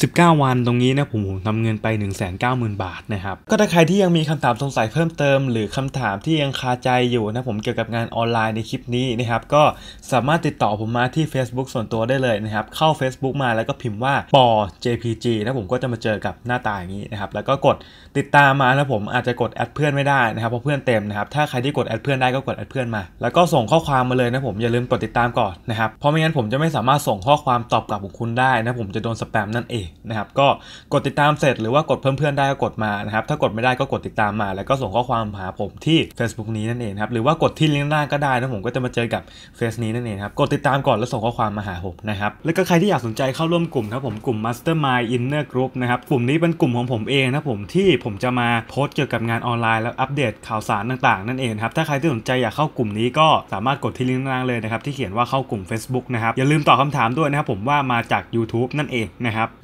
19 วันตรงนี้นะผมผม ทำเงินไป 190,000 บาทนะครับ ก็ถ้าใครที่ยังมีคำถามสงสัยเพิ่มเติม หรือคำถามที่ยังคาใจอยู่นะผมเกี่ยวกับงานออนไลน์ในคลิปนี้นะครับ ก็สามารถติดต่อผมมาที่ Facebook ส่วนตัวได้เลยนะครับ เข้า Facebook มาแล้วก็พิมพ์ว่าปอ JPG นะผมก็จะมาเจอกับหน้าตาอย่างนี้นะครับ แล้วก็กดติดตามมานะผมอาจจะกดแอดเพื่อนไม่ได้นะครับเพราะเพื่อนเต็มนะครับถ้าใครที่กดแอดเพื่อนได้ก็กดแอดเพื่อนมา แล้วก็ส่งข้อความมาเลยนะผมอย่าลืมกดติดตามก่อนนะครับเพราะไม่งั้นผมจะไม่สามารถส่งข้อความตอบกลับของคุณได้นะผมจะโดนสแปมนั่นเองเองนะครับก็กดติดตามเสร็จหรือว่ากดเพิ่มเพื่อนได้ก็กดมานะครับถ้ากดไม่ได้ก็กดติดตามมา แล้วก็ส่งข้อความหาผมที่ Facebook นี้นั่นเองครับหรือว่ากดที่ลิงก์ล่างก็ได้นะผมก็จะมาเจอกับเฟซนี้นั่นเองครับกดติดตามก่อนแล้วส่งข้อความมาหาผมนะครับแล้วก็ใครที่อยากสนใจเข้าร่วมกลุ่มครับผมกลุ่ม Mastermind Inner Group นะครับกลุ่มนี้เป็นกลุ่มของผมเองนะผมที่ผมจะมาโพสต์เกี่ยวกับงานออนไลน์แล้วอัปเดตข่าวสารต่างๆ นั่นเองครับถ้าใครที่สนใจอยากเข้ากลุ่มนี้ก็สามารถกดที่ลิงก์ล่างเลยนะครับที่เขียนว่าเข้ากลุ่ม Facebook นะครับอย่าลืมตอบคำถามด้วยนะครับผมว่ามาจาก YouTube นั่นเองนะครับ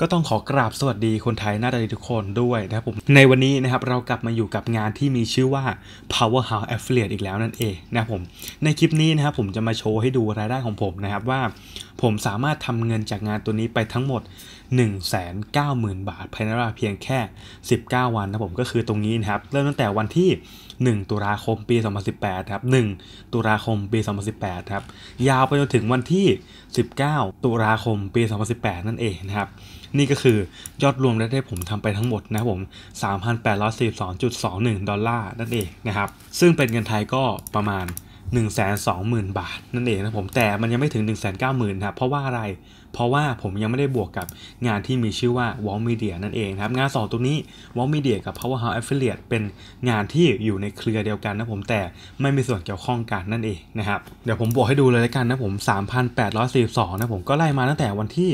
ก็ต้องขอกราบสวัสดีคนไทยน่าดีทุกคนด้วยนะครับผม ในวันนี้นะครับ เรากลับมาอยู่กับงานที่มีชื่อว่า Powerhouse Affiliate อีกแล้วนั่นเองนะครับผม ในคลิปนี้นะครับผมจะมาโชว์ให้ดูรายได้ของผมนะครับว่า ผมสามารถทำเงินจากงานตัวนี้ไปทั้งหมด 190,000 บาท ภายในเวลาเพียงแค่ 19 วันนะผมก็คือตรงนี้นะครับ เริ่มตั้งแต่วันที่ 1 ตุลาคมปี 2018ครับ1ตุลาคมปี2018ครับยาวไปจนถึงวันที่ 19 ตุลาคมปี 2018นั่นเองนะครับนี่ก็คือยอดรวมและได้ผมทำไปทั้งหมดนะผม 3,842.21 ดอลลาร์นั่นเองนะครับ ซึ่งเป็นเงินไทยก็ประมาณ 120,000 บาทนั่นเองนะผม แต่มันยังไม่ถึง 190,000ครับ เพราะว่าอะไร เพราะว่าผมยังไม่ได้บวกกับงานที่มีชื่อว่าว a l ม m เดียนั่นเองครับ งานสองตัวนี้ว a l ม m เดียกับ Powerhouse Affiliate เป็นงานที่อยู่ในเครือเดียวกันนะผมแต่ไม่มีส่วนเกี่ยวข้องกันนั่นเองนะครับ เดี๋ยวผมบวกให้ดูเลยแล้วกันนะผม 3,842นะผมก็ไล่มาตั้งแต่วันที่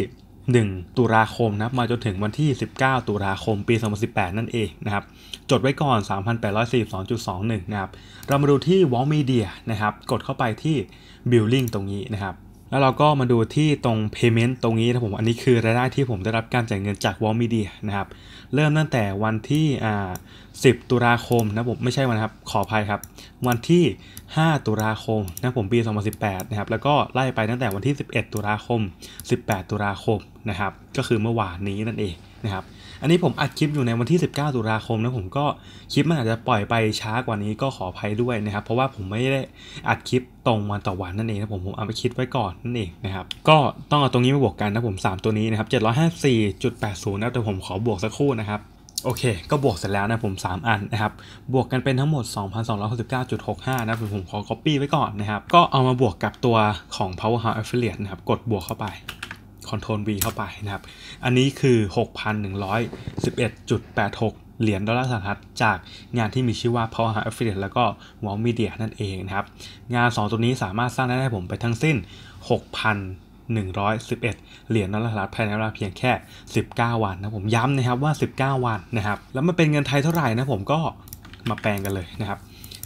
1ตุลาคมนะมาจนถึงวันที่ 19 ตุลาคมปี 2018 นั่นเองนะครับ จดไว้ก่อน 3,842.21 นะครับ เรามาดูที่วอลมีเดียนะครับ กดเข้าไปที่บิลลิงตรงนี้นะครับแล้วเราก็มาดูที่ตรง payment ตรงนี้นะผม อันนี้คือรายได้ที่ผมได้รับการจ่ายเงินจากวอลมีเดียนะครับ เริ่มตั้งแต่วันที่อ่า10 ตุลาคมนะผมไม่ใช่วันครับ ขออภัยครับ วันที่ 5 ตุลาคมนะผมปี 2018 นะครับ แล้วก็ไล่ไปตั้งแต่วันที่ 11 ตุลาคม 18 ตุลาคมนะครับ ก็คือเมื่อวานนี้นั่นเองนะครับอันนี้ผมอัดคลิปอยู่ในวันที่ 19ตุลาคมนะผมก็คลิปมันอาจจะปล่อยไปช้ากว่านี้ก็ขออภัยด้วยนะครับเพราะว่าผมไม่ได้อัดคลิปตรงวันต่อวันนั่นเองนะผมผมเอาไปคิดไว้ก่อนนั่นเองนะครับก็ต้องเอาตรงนี้มาบวกกันนะผม3 ตัวนี้นะครับ754.80นะแต่ผมขอบวกสักครู่นะครับโอเค ก็บวกเสร็จแล้วนะผม3 อันนะครับบวกกันเป็นทั้งหมด 2,269.65นะผมขอ copy ไว้ก่อนนะครับก็เอามาบวกกับตัวของ Powerhouse Affiliate นะครับกดบวกเข้าไป Ctrl V เข้าไปนะครับ อันนี้คือ 6,111.86 เหรียญดอลลาร์สหรัฐจากงานที่มีชื่อว่า Power Hub Affiliate แล้วก็ w a l l Media นั่นเองนะครับ งาน 2 ตัวนี้สามารถสร้างได้ให้ผมไปทั้งสิ้น6้อย111 เหรียญดอลลาร์สหรัฐภายในเวลาเพียงแค่ 19 วันนะผมย้ำนะครับว่า 19 วันนะครับ แล้วมันเป็นเงินไทยเท่าไหร่นะผมก็มาแปลงกันเลยนะครับ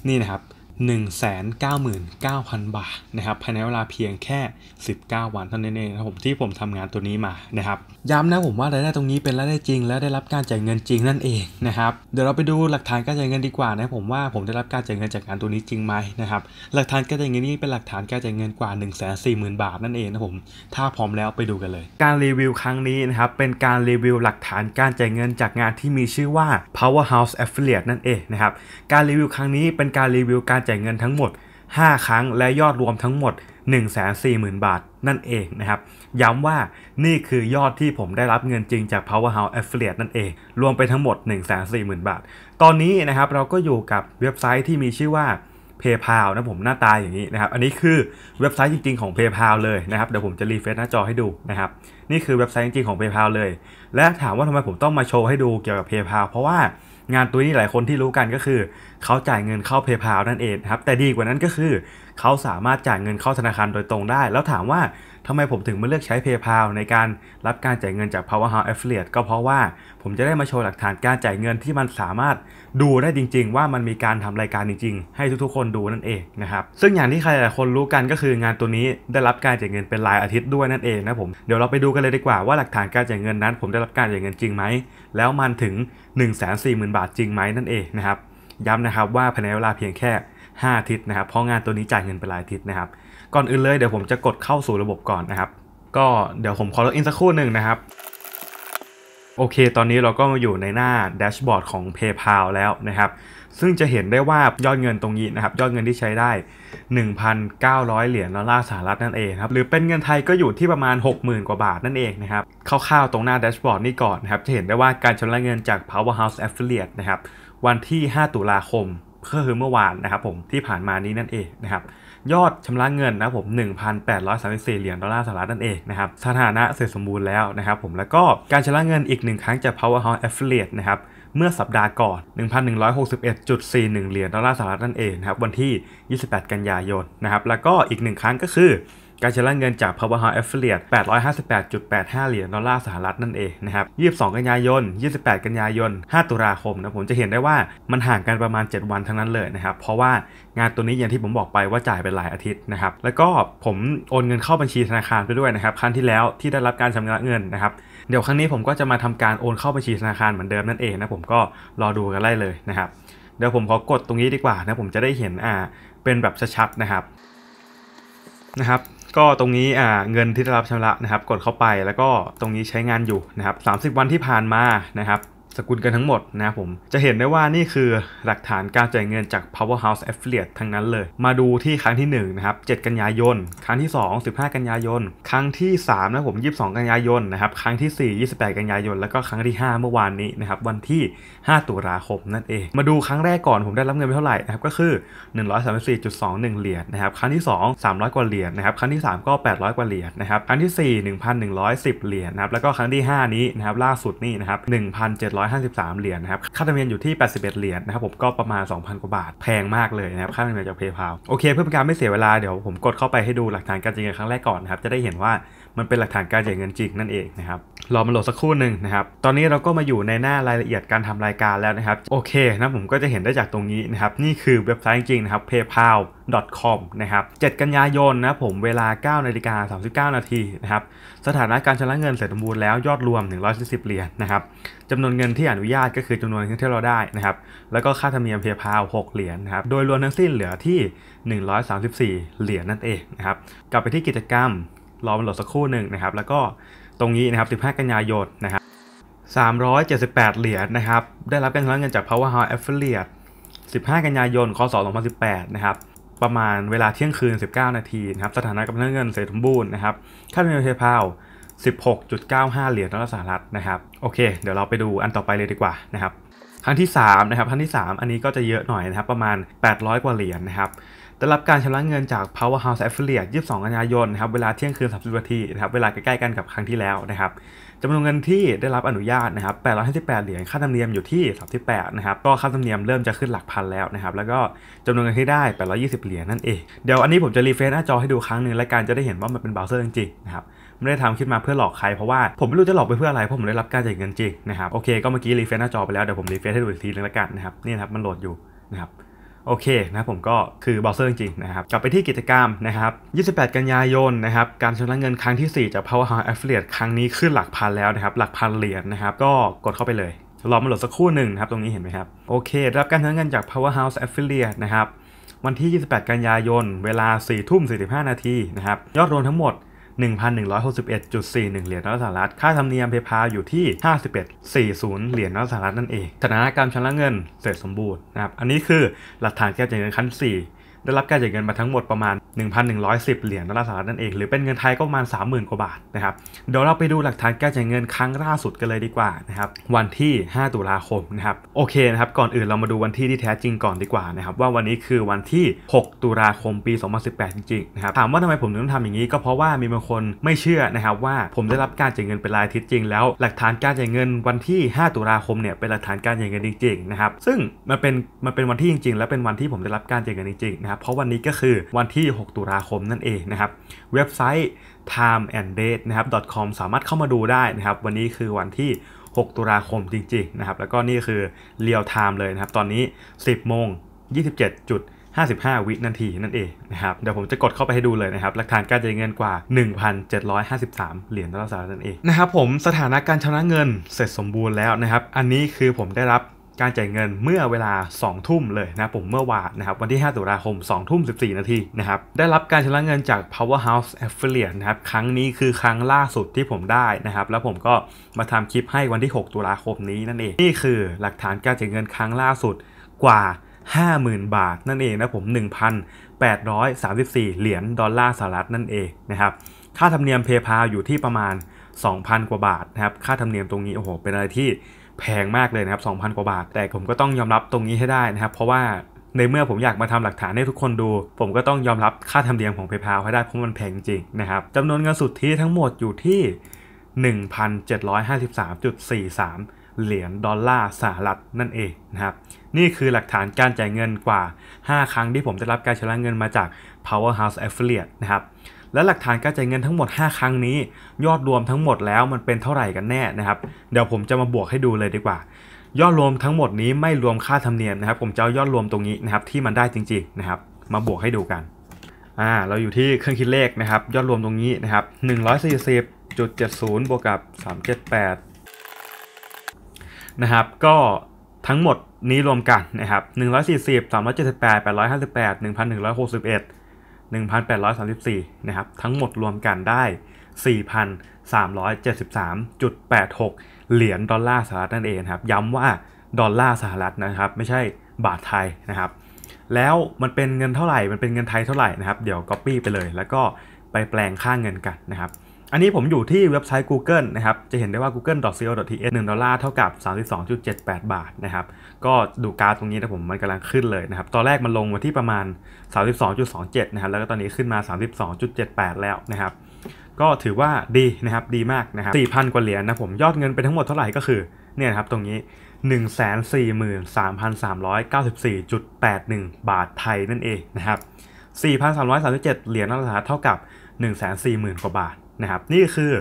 นี่นะครับ199,000บาทนะครับภายในเวลาเพียงแค่ 19วันเท่านั้นเองนะผมที่ผมทำงานตัวนี้มานะครับย้ำนะผมว่ารายได้ตรงนี้เป็นรายได้จริง และได้รับการจ่ายเงินจริงนั่นเองนะครับเดี๋ยวเราไปดูหลักฐานการจ่ายเงินดีกว่านะผมว่าผมได้รับการจ่ายเงินจากงานตัวนี้จริงไหมนะครับหลักฐานการจ่ายเงินนี้เป็นหลักฐานการจ่ายเงินกว่า1 4 0 0 0 0 บาทนั่นเองนะผมถ้าพร้อมแล้วไปดูกันเลย การรีวิวครั้งนี้นะครับเป็นการรีวิวหลักฐานการจ่ายเงินจากงานที่มีชื่อว่า Powerhouse Affiliate นั่นเองนะครับการรีวิวครั้งนี้เป็นการรีวิวการจ่ายเงินทั้งหมด 5 ครั้งและยอดรวมทั้งหมด 140,000 บาท นั่นเองนะครับ ย้ำว่านี่คือยอดที่ผมได้รับเงินจริงจาก Powerhouse Affiliate นั่นเอง รวมไปทั้งหมด 140,000 บาท ตอนนี้นะครับ เราก็อยู่กับเว็บไซต์ที่มีชื่อว่า PayPal นะผมหน้าตาอย่างนี้นะครับ อันนี้คือเว็บไซต์จริงๆของ PayPal เลยนะครับ เดี๋ยวผมจะรีเฟซหน้าจอให้ดูนะครับ นี่คือเว็บไซต์จริงๆของ PayPal เลย และถามว่าทำไมผมต้องมาโชว์ให้ดูเกี่ยวกับ PayPal เพราะว่างานตัวนี้หลายคนที่รู้กันก็คือ เขาจ่ายเงินเข้า PayPal นั่นเองครับแต่ดีกว่านั้นก็คือ เขาสามารถจ่ายเงินเข้าธนาคารโดยตรงได้ แล้วถามว่าทำไมผมถึงมาเลือกใช้ PayPal ในการรับการจ่ายเงินจาก Powerhouse Affiliate ก็เพราะว่าผมจะได้มาโชว์หลักฐานการจ่ายเงินที่มันสามารถดูได้จริงๆ ว่ามันมีการทำรายการจริงๆ ให้ทุกๆคนดูนั่นเองนะครับ ซึ่งอย่างที่ใครหลายคนรู้กันก็คืองานตัวนี้ได้รับการจ่ายเงินเป็นรายอาทิตย์ด้วยนั่นเองนะผม เดี๋ยวเราไปดูกันเลยดีกว่าว่าหลักฐานการจ่ายเงินนั้น ผมได้รับการจ่ายเงินจริงไหมแล้วมันถึง1 4 0 0 0 0 บาทจริงไหมนั่นเองนะครับย้ำนะครับว่าภายในเวลาเพียงแค่5อาทิตย์นะครับเพราะงานตัวนี้จ่ายเงินเป็นรายอาทิตย์นะครับก่อนอื่นเลยเดี๋ยวผมจะกดเข้าสู่ระบบก่อนนะครับ ก็เดี๋ยวผมขอล็อกอินสักครู่หนึ่งนะครับ โอเคตอนนี้เราก็มาอยู่ในหน้าแดชบอร์ดของ PayPal แล้วนะครับ ซึ่งจะเห็นได้ว่ายอดเงินตรงนี้นะครับ ยอดเงินที่ใช้ได้ 1,900 เหรียญดอลลาร์สหรัฐนั่นเองครับ หรือเป็นเงินไทยก็อยู่ที่ประมาณ 60,000 กว่าบาทนั่นเองนะครับคร่าวๆตรงหน้าแดชบอร์ดนี่ก่อนนะครับ จะเห็นได้ว่าการชำระเงินจาก Powerhouse Affiliate นะครับวันที่ 5 ตุลาคมก็คือเมื่อวานนะครับ ผมที่ผ่านมานี้นั่นเองนะครับยอดชำระเงินนะผม1,834 เหรียญดอลลาร์สหรัฐนั่นเองนะครับ สถานะเสร็จสมบูรณ์แล้วนะครับผม แล้วก็การชำระเงินอีกหนึ่งครั้งจาก Powerhouse Affiliate นะครับ เมื่อสัปดาห์ก่อน 1,161.41 เหรียญดอลลาร์สหรัฐนั่นเองนะครับ วันที่ 28 กันยายนนะครับ แล้วก็อีกหนึ่งครั้งก็คือการชำระเงินจากพาวปดร้อยห้าสิบแปดจุดแ858.85 เหรียญดอลลาร์สหรัฐนั่นเองนะครับ22 กันยายน 28 กันยายน 5 ตุลาคมนะผมจะเห็นได้ว่ามันห่างกันประมาณ 7 วันทั้งนั้นเลยนะครับ เพราะว่างานตัวนี้อย่างที่ผมบอกไปว่าจ่ายเป็นหลายอาทิตย์นะครับ แล้วก็ผมโอนเงินเข้าบัญชีธนาคารไปด้วยนะครับ ครั้งที่แล้วที่ได้รับการชำระเงินนะครับ เดี๋ยวครั้งนี้ผมก็จะมาทำการโอนเข้าบัญชีธนาคารเหมือนเดิมนั่นเองนะผมก็รอดูกันได้เลยนะครับเดี๋ยวผมขอกดตรงนี้ดีกว่านะผมจะได้เห็นอ่าเป็นแบบชัดๆนะครับนะครับก็ตรงนี้อ่าเงินที่ได้รับชำระนะครับ กดเข้าไปแล้วก็ตรงนี้ใช้งานอยู่นะครับ 30 วันที่ผ่านมานะครับสกุลกันทั้งหมดนะผมจะเห็นได้ว่านี่คือหลักฐานการจ่ายเงินจาก Powerhouse Affiliate ทั้งนั้นเลย มาดูที่ครั้งที่1นะครับ 7 กันยายน ครั้งที่2 15 กันยายน ครั้งที่3นะผม 22 กันยายนนะครับครั้งที่ 4 28 กันยายน แล้วก็ครั้งที่ 5 เมื่อวานนี้นะครับวันที่ 5 ตุลาคม นั่นเอง มาดูครั้งแรกก่อนผมได้รับเงินไปเท่าไหร่นะครับก็คือ 134.21 เหรียญนะครับครั้งที่ 2 300 กว่า เหรียญนะครับครั้งที่3ก็ 800 กว่าเหรียญนะครับครั้งที่4 1,110เหรียญนะครับแล้วก็ครั้งที่ 5 นี้นะครับล่าสุดนี่นะครับ1,700 2 5 3เหรียญนะครับ ค่าธรรมเนียมอยู่ที่ 81 เหรียญนะครับ ผมก็ประมาณ 2,000 กว่าบาท แพงมากเลยนะครับ ค่าธรรมเนียมจากเพย์พาโอเค เพื่อเป็นการไม่เสียเวลา เดี๋ยวผมกดเข้าไปให้ดูหลักฐานการจ่ายเงินครั้งแรกก่อนนะครับ จะได้เห็นว่ามันเป็นหลักฐานการจ่ายเงินจริงนั่นเองนะครับ รอมันโหลดสักครู่หนึ่งนะครับ ตอนนี้เราก็มาอยู่ในหน้ารายละเอียดการทำรายการแล้วนะครับ โอเคนะผมก็จะเห็นได้จากตรงนี้นะครับ นี่คือเว็บไซต์จริงนะครับ paypal com นะครับ 7 กันยายนนะผมเวลา 9 นาฬิกา 39 นาทีนะครับ สถานะการชำระเงินเสร็จสมบูรณ์แล้วยอดรวม140เหรียญนนะครับจำนวนเงินที่อนุญาตก็คือจำนวนเงินที่เราได้นะครับ แล้วก็ค่าธรรมเนียมเพย์พา6เหรียญนนะครับ โดยรวมทั้งสิ้นเหลือที่ 134 เหรียญนั่นเองนะครับ กลับไปที่กิจกรรมรอมันโหลดสักครู่หนึ่งนะครับ แล้วก็ตรงนี้นะครับ 15 กันยายนนะครับ 378 เหรียญนะครับ ได้รับการชำระเงินจาก Powerhouse Affiliate 15 กันยายน คศ 2018 นะครับ ประมาณเวลาเที่ยงคืน 19 นาทีนะครับ สถานะกำลังเงินเสร็จสมบูรณ์นะครับ ค่าเงินเทพาว 16.95 เหรียญดอลลาร์สหรัฐนะครับ โอเค เดี๋ยวเราไปดูอันต่อไปเลยดีกว่านะครับครั้งที่3นะครับครั้งที่ 3 อันนี้ก็จะเยอะหน่อยนะครับ ประมาณ 800 กว่าเหรียญนะครับได้รับการชำระเงินจาก Powerhouse Affiliate 22กันยายนนะครับ เวลาเที่ยงคืน 30นาทีนะครับ เวลาใกล้ๆกันกับครั้งที่แล้วนะครับจำนวนเงินที่ได้รับอนุญาตนะครับ858เหรียญ ค่าธรรมเนียมอยู่ที่ 38นะครับก็ค่าธรรมเนียมเริ่มจะขึ้นหลักพันแล้วนะครับ แล้วก็จำนวนเงินที่ได้ 820 เหรียญนั่นเอง เดี๋ยวอันนี้ผมจะรีเฟรชหน้าจอให้ดูครั้งหนึ่งและการจะได้เห็นว่ามันเป็นเบราว์เซอร์จริงๆนะครับ ไม่ได้ทำขึ้นมาเพื่อหลอกใครเพราะว่า ผมไม่รู้จะหลอกไปเพื่ออะไรเพราะผมได้รับการจ่ายเงินจริงนะครับโอเค ก็เมื่อกี้รีเฟรชหน้าจอไปแล้วเดี๋ยวผมรีเฟรชให้ดูอีกทีนึงแล้วกันนะครับนี่นะครับมันโหลดอยู่นะครับโอเคนะผมก็คือเบราว์เซอร์จริงๆนะครับกลับไปที่กิจกรรม นะครับ28 กันยายนนะครับการชำระเงิน ครั้งที่ 4 จาก Powerhouse Affiliate ครั้งนี้ขึ้นหลักพันแล้วนะครับหลักพันเหรียญนนะครับก็กดเข้าไปเลยรอมาโหลดสักครู่หนึ่งนะครับตรงนี้เห็นไหมครับ โอเค รับการชำระเงินจาก Powerhouse Affiliate นะครับวันที่ 28 กันยายน เวลา 4 ทุ่ม 45 นาทีนะครับยอดรวมทั้งหมด1,161.41 เหรียญดอลลาร์สหรัฐค่าธรรมเนียมเพย์พาอยู่ที่ 51.40 เหรียญดอลลาร์สหรัฐนั่นเอง สถานการณ์ชำระเงินเสร็จสมบูรณ์นะครับ อันนี้คือหลักฐานการจ่ายเงินขั้น 4ได้รับการจ่ายเงินมาทั้งหมดประมาณ 1,110 เหรียญดอลลาร์สหรัฐนั่นเอง หรือเป็นเงินไทยก็ประมาณ30,000กว่าบาทนะครับเดี๋ยวเราไปดูหลักฐานการจ่ายเงินครั้งล่าสุดกันเลยดีกว่านะครับวันที่ 5 ตุลาคมนะครับโอเคนะครับก่อนอื่นเรามาดูวันที่ที่แท้จริงก่อนดีกว่านะครับ ว่าวันนี้คือวันที่ 6 ตุลาคมปี2018 จริงๆนะครับถามว่าทำไมผมถึงต้องทำอย่างนี้ก็เพราะว่ามีบางคนไม่เชื่อนะครับว่าผมได้รับการจ่ายเงินเป็นรายทิศจริง แล้วหลักฐานการจ่ายเงิน วันที่ 5 ตุลาคมเนี่ยเป็นหลักฐานการจ่ายเงินจริงๆนะครับซึ่งมันเป็นมันเป็นวันที่จริง ๆ และเป็นวันที่ผมได้รับการจ่ายเงินจริงๆนะครับับเพราะวันนี้ก็คือวันที่ 6 ตุลาคมนั่นเองนะครับ เว็บไซต์ time and date นะครับ .com สามารถเข้ามาดูได้นะครับ วันนี้คือวันที่ 6 ตุลาคมจริงๆนะครับ แล้วก็นี่คือเรียลไทม์เลยนะครับ ตอนนี้ 10โมง 27 55 วินาทีนั่นเองนะครับ เดี๋ยวผมจะกดเข้าไปให้ดูเลยนะครับ หลักฐานการจ่ายเงินกว่า 1,753 เหรียญดอลลาร์สหรัฐนั่นเองนะครับ ผม สถานะการชำระเงินเสร็จสมบูรณ์แล้วนะครับ อันนี้คือผมได้รับการจ่ายเงินเมื่อเวลา 2 ทุ่มเลยนะผมเมื่อวานนะครับวันที่ 5 ตุลาคม 2 ทุ่ม 14 นาทีนะครับได้รับการชำระเงินจาก Powerhouse Affiliate นะครับครั้งนี้คือครั้งล่าสุดที่ผมได้นะครับ แล้วผมก็มาทำคลิปให้วันที่ 6 ตุลาคมนี้นั่นเองนี่คือหลักฐานการจ่ายเงินครั้งล่าสุดกว่า 50,000 บาท นั่นเองนะผม 1,834 เหรียญดอลลาร์สหรัฐนั่นเองนะครับค่าธรรมเนียมเพย์พาอยู่ที่ประมาณ2,000กว่าบาทนะครับค่าธรรมเนียมตรงนี้โอ้โหเป็นอะไรที่แพงมากเลยนะครับ 2,000กว่าบาท แต่ผมก็ต้องยอมรับตรงนี้ให้ได้นะครับ เพราะว่าในเมื่อผมอยากมาทำหลักฐานให้ทุกคนดู ผมก็ต้องยอมรับค่าธรรมเนียมของ PayPal ให้ได้เพราะมันแพงจริงนะครับ จำนวนเงินสุดที่ทั้งหมดอยู่ที่ 1,753.43 เหรียญดอลลาร์สหรัฐนั่นเองนะครับ นี่คือหลักฐานการจ่ายเงินกว่า 5 ครั้งที่ผมได้รับการชำระเงินมาจาก Powerhouse Affiliate นะครับและหลักฐานการจ่ายเงินทั้งหมด5 ครั้งนี้ยอดรวมทั้งหมดแล้วมันเป็นเท่าไหร่กันแน่นะครับเดี๋ยวผมจะมาบวกให้ดูเลยดีกว่า ยอดรวมทั้งหมดนี้ไม่รวมค่าธรรมเนียมนะครับผมจะเอายอดรวมตรงนี้นะครับที่มันได้จริงๆนะครับมาบวกให้ดูกันอ่าเราอยู่ที่เครื่องคิดเลขนะครับยอดรวมตรงนี้นะครับ140.70บวกกับ 378นะครับก็ทั้งหมดนี้รวมกันนะครับ140 378 858 1161 1,834 นะครับทั้งหมดรวมกันได้ 4,373.86 เหรียญดอลลาร์สหรัฐนั่นเองครับย้ำว่า ดอลลาร์สหรัฐนะครับ ไม่ใช่บาทไทยนะครับ แล้วมันเป็นเงินเท่าไหร่ มันเป็นเงินไทยเท่าไหร่นะครับ เดี๋ยวก๊อปปี้ไปเลย แล้วก็ไปแปลงค่าเงินกันนะครับ อันนี้ผมอยู่ที่เว็บไซต์ Google นะครับ จะเห็นได้ว่า google.co.th 1 ดอลลาร์เท่ากับ 32.78 บาทนะครับก็ดูกราฟตรงนี้นะผมมันกำลังขึ้นเลยนะครับตอนแรกมันลงมาที่ประมาณ32.27 นะครับ แล้วก็ตอนนี้ขึ้นมา 32.78 แล้วนะครับ ก็ถือว่าดีนะครับ ดีมากนะครับ 4,000 กว่าเหรียญนนะผมยอดเงินไปทั้งหมดเท่าไหร่ก็คือ เนี่ยครับ ตรงนี้ 143,394.81 บาทไทยนั่นเองนะครับ 4,337 เหรียญนั่นแหละเท่ากับ 140,000 กว่าบาทนะครับ นี่คือ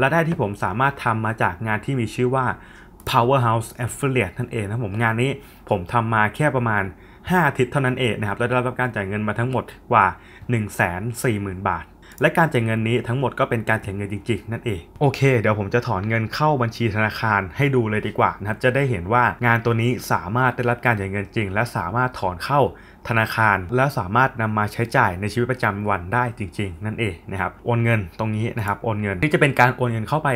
รายได้ที่ผมสามารถทำมาจากงานที่มีชื่อว่า Powerhouse Affiliate นั่นเองนะผม งานนี้ผมทำมาแค่ประมาณ5อาทิตย์เท่านั้นเองนะครับและได้รับการจ่ายเงินมาทั้งหมดกว่า140,000 บาท และการจ่ายเงินนี้ทั้งหมดก็เป็นการจ่ายเงินจริงๆ นั่นเองโอเค เดี๋ยวผมจะถอนเงินเข้าบัญชีธนาคารให้ดูเลยดีกว่านะครับ จะได้เห็นว่างานตัวนี้สามารถได้รับการจ่ายเงินจริง และสามารถถอนเข้าธนาคาร แล้วสามารถนำมาใช้จ่ายในชีวิตประจำวันได้จริง ๆ นั่นเองนะครับโอนเงินตรงนี้นะครับโอนเงินนี่จะเป็นการโอนเงินเข้าไป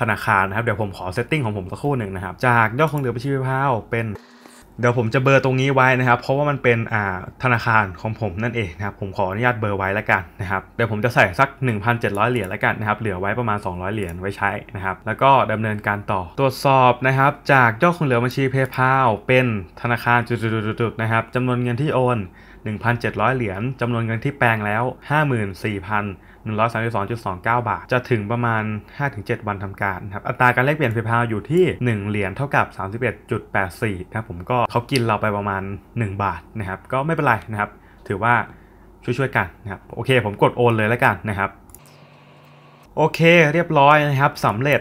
ธนาคารนะครับ เดี๋ยวผมขอเซตติ้งของผมสักครู่หนึ่งนะครับจากยอดคงเหลือบัญชีพาวเป็นเดี๋ยวผมจะเบอร์ตรงนี้ไว้นะครับ เพราะว่ามันเป็นอ่าธนาคารของผมนั่นเองนะครับ ผมขออนุญาตเบอร์ไว้แล้วกันนะครับ เดี๋ยวผมจะใส่สัก 1,700 เหรียญแล้วกันนะครับ เหลือไว้ประมาณ 200 เหรียญไว้ใช้นะครับ แล้วก็ดำเนินการต่อตรวจสอบนะครับจากยอดคงเหลือบัญชีเพย์พาเป็นธนาคารจุดๆนะครับจำนวนเงินที่โอน 1,700 เหรียญจำนวนเงินที่แปลงแล้ว54,000 132.29 บาท จะถึงประมาณ 5-7 วันทำการนะครับ อัตราการแลกเปลี่ยนเ์พาวอยู่ที่ 1 เหรียญ เท่ากับ 31.84นะครับ ผมก็เขากินเราไปประมาณ 1 บาทนะครับ ก็ไม่เป็นไรนะครับ ถือว่าช่วยๆกันนะครับ โอเค ผมกดโอนเลยแล้วกันนะครับ โอเค เรียบร้อยนะครับ สำเร็จ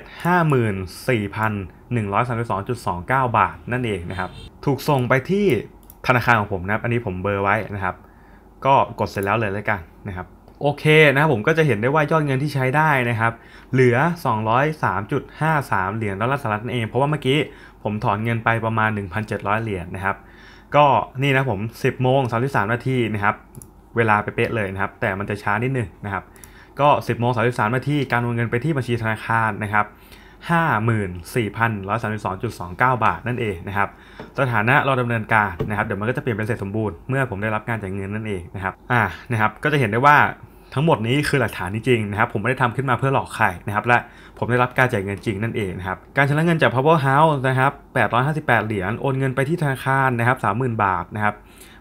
54,132.29 บาทนั่นเองนะครับ ถูกส่งไปที่ธนาคารของผมนะครับ อันนี้ผมเบอร์ไว้นะครับ ก็กดเสร็จแล้วเลยแล้วกันนะครับโอเคนะครับผมก็จะเห็นได้ว่ายอดเงินที่ใช้ได้นะครับ เหลือ 203.53เหรียญดอลลาร์สหรัฐนั่นเอง เพราะว่าเมื่อกี้ผมถอนเงินไปประมาณ 1,700 เหรียญนะครับ ก็นี่นะผม 10 โมง33นาทีนะครับเวลาไปเป๊ะเลยนะครับ แต่มันจะช้านิดนึงนะครับก็ 10โมง33นาทีการโอนเงินไปที่บัญชีธนาคารนะครับ54,132.29 บาทนั่นเองนะครับ สถานะรอดำเนินการนะครับเดี๋ยวมันก็จะเปลี่ยนเป็นเสร็จสมบูรณ์เมื่อผมได้รับการจ่ายเงินนั่นเองนะครับ อ่านะครับ ก็จะเห็นได้ว่าทั้งหมดนี้คือหลักฐานจริงนะครับผมไม่ได้ทำขึ้นมาเพื่อหลอกใครนะครับและผมได้รับการจ่ายเงินจริงนั่นเองนะครับการชำระเงินจาก Power House นะครับ858 เหรียญโอนเงินไปที่ธนาคารนะครับ30,000 บาทนะครับ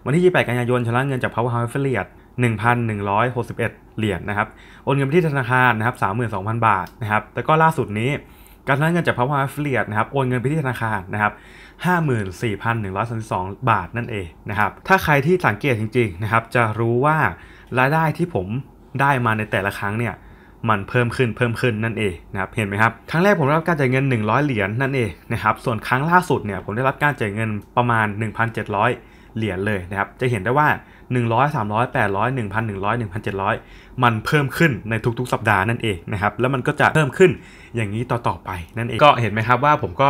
วันที่28กันยายนชำระเงินจาก Power House Affiliate 1,161เหรียญนะครับโอนเงินไปที่ธนาคารนะครับ32,000 บาทนะครับแต่ก็ล่าสุดนี้การได้เงินจากพาวเร์ฟียดนะครับโอนเงินไปที่ธนาคารนะครับ54,132บาทนั่นเองนะครับ ถ้าใครที่สังเกตจริงๆนะครับจะรู้ว่ารายได้ที่ผมได้มาในแต่ละครั้งเนี่ยมันเพิ่มขึ้นเพิ่มขึ้นนั่นเองนะครับเห็นไหมครับครั้งแรกผมรับการจ่ายเงิน 100 เหรียญนนั่นเองนะครับส่วนครั้งล่าสุดเนี่ยผมได้รับการจ่ายเงินประมาณ 1,700 เหรียญเลยนะครับจะเห็นได้ว่า 100 300 800 1,100 1,700มันเพิ่มขึ้นในทุกๆ สัปดาห์นั่นเองนะครับ แล้วมันก็จะเพิ่มขึ้นอย่างนี้ต่อๆไป นั่นเองก็เห็นไหมครับว่าผมก็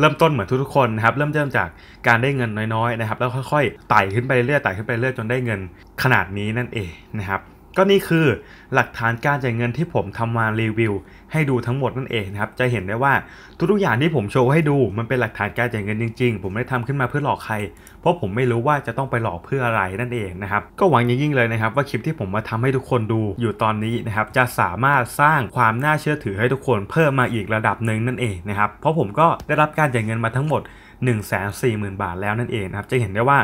เริ่มต้นเหมือนทุกๆคนนะครับ เริ่มเริ่มจากการได้เงินน้อยๆนะครับ แล้วค่อยๆไต่ขึ้นไปเรื่อยๆไต่ขึ้นไปเรื่อยจนได้เงินขนาดนี้นั่นเองนะครับก็นี่คือหลักฐานการจ่ายเงินที่ผมทำมารีวิว ให้ดูทั้งหมดนั่นเองนะครับจะเห็นได้ว่าทุกๆอย่างที่ผมโชว์ให้ดูมันเป็นหลักฐานการจ่ายเงินจริงๆ ผมไม่ได้ทำขึ้นมาเพื่อหลอกใคร เพราะผมไม่รู้ว่าจะต้องไปหลอกเพื่ออะไรนั่นเองนะครับก็หวังยิ่งๆเลยนะครับว่าคลิปที่ผมมาทำให้ทุกคนดูอยู่ตอนนี้นะครับจะสามารถสร้างความน่าเชื่อถือให้ทุกคนเพิ่มมาอีกระดับหนึ่งนั่นเองนะครับเพราะผมก็ได้รับการจ่ายเงินมาทั้งหมด140,000 บาทแล้วนั่นเองนะครับจะเห็นได้ว่า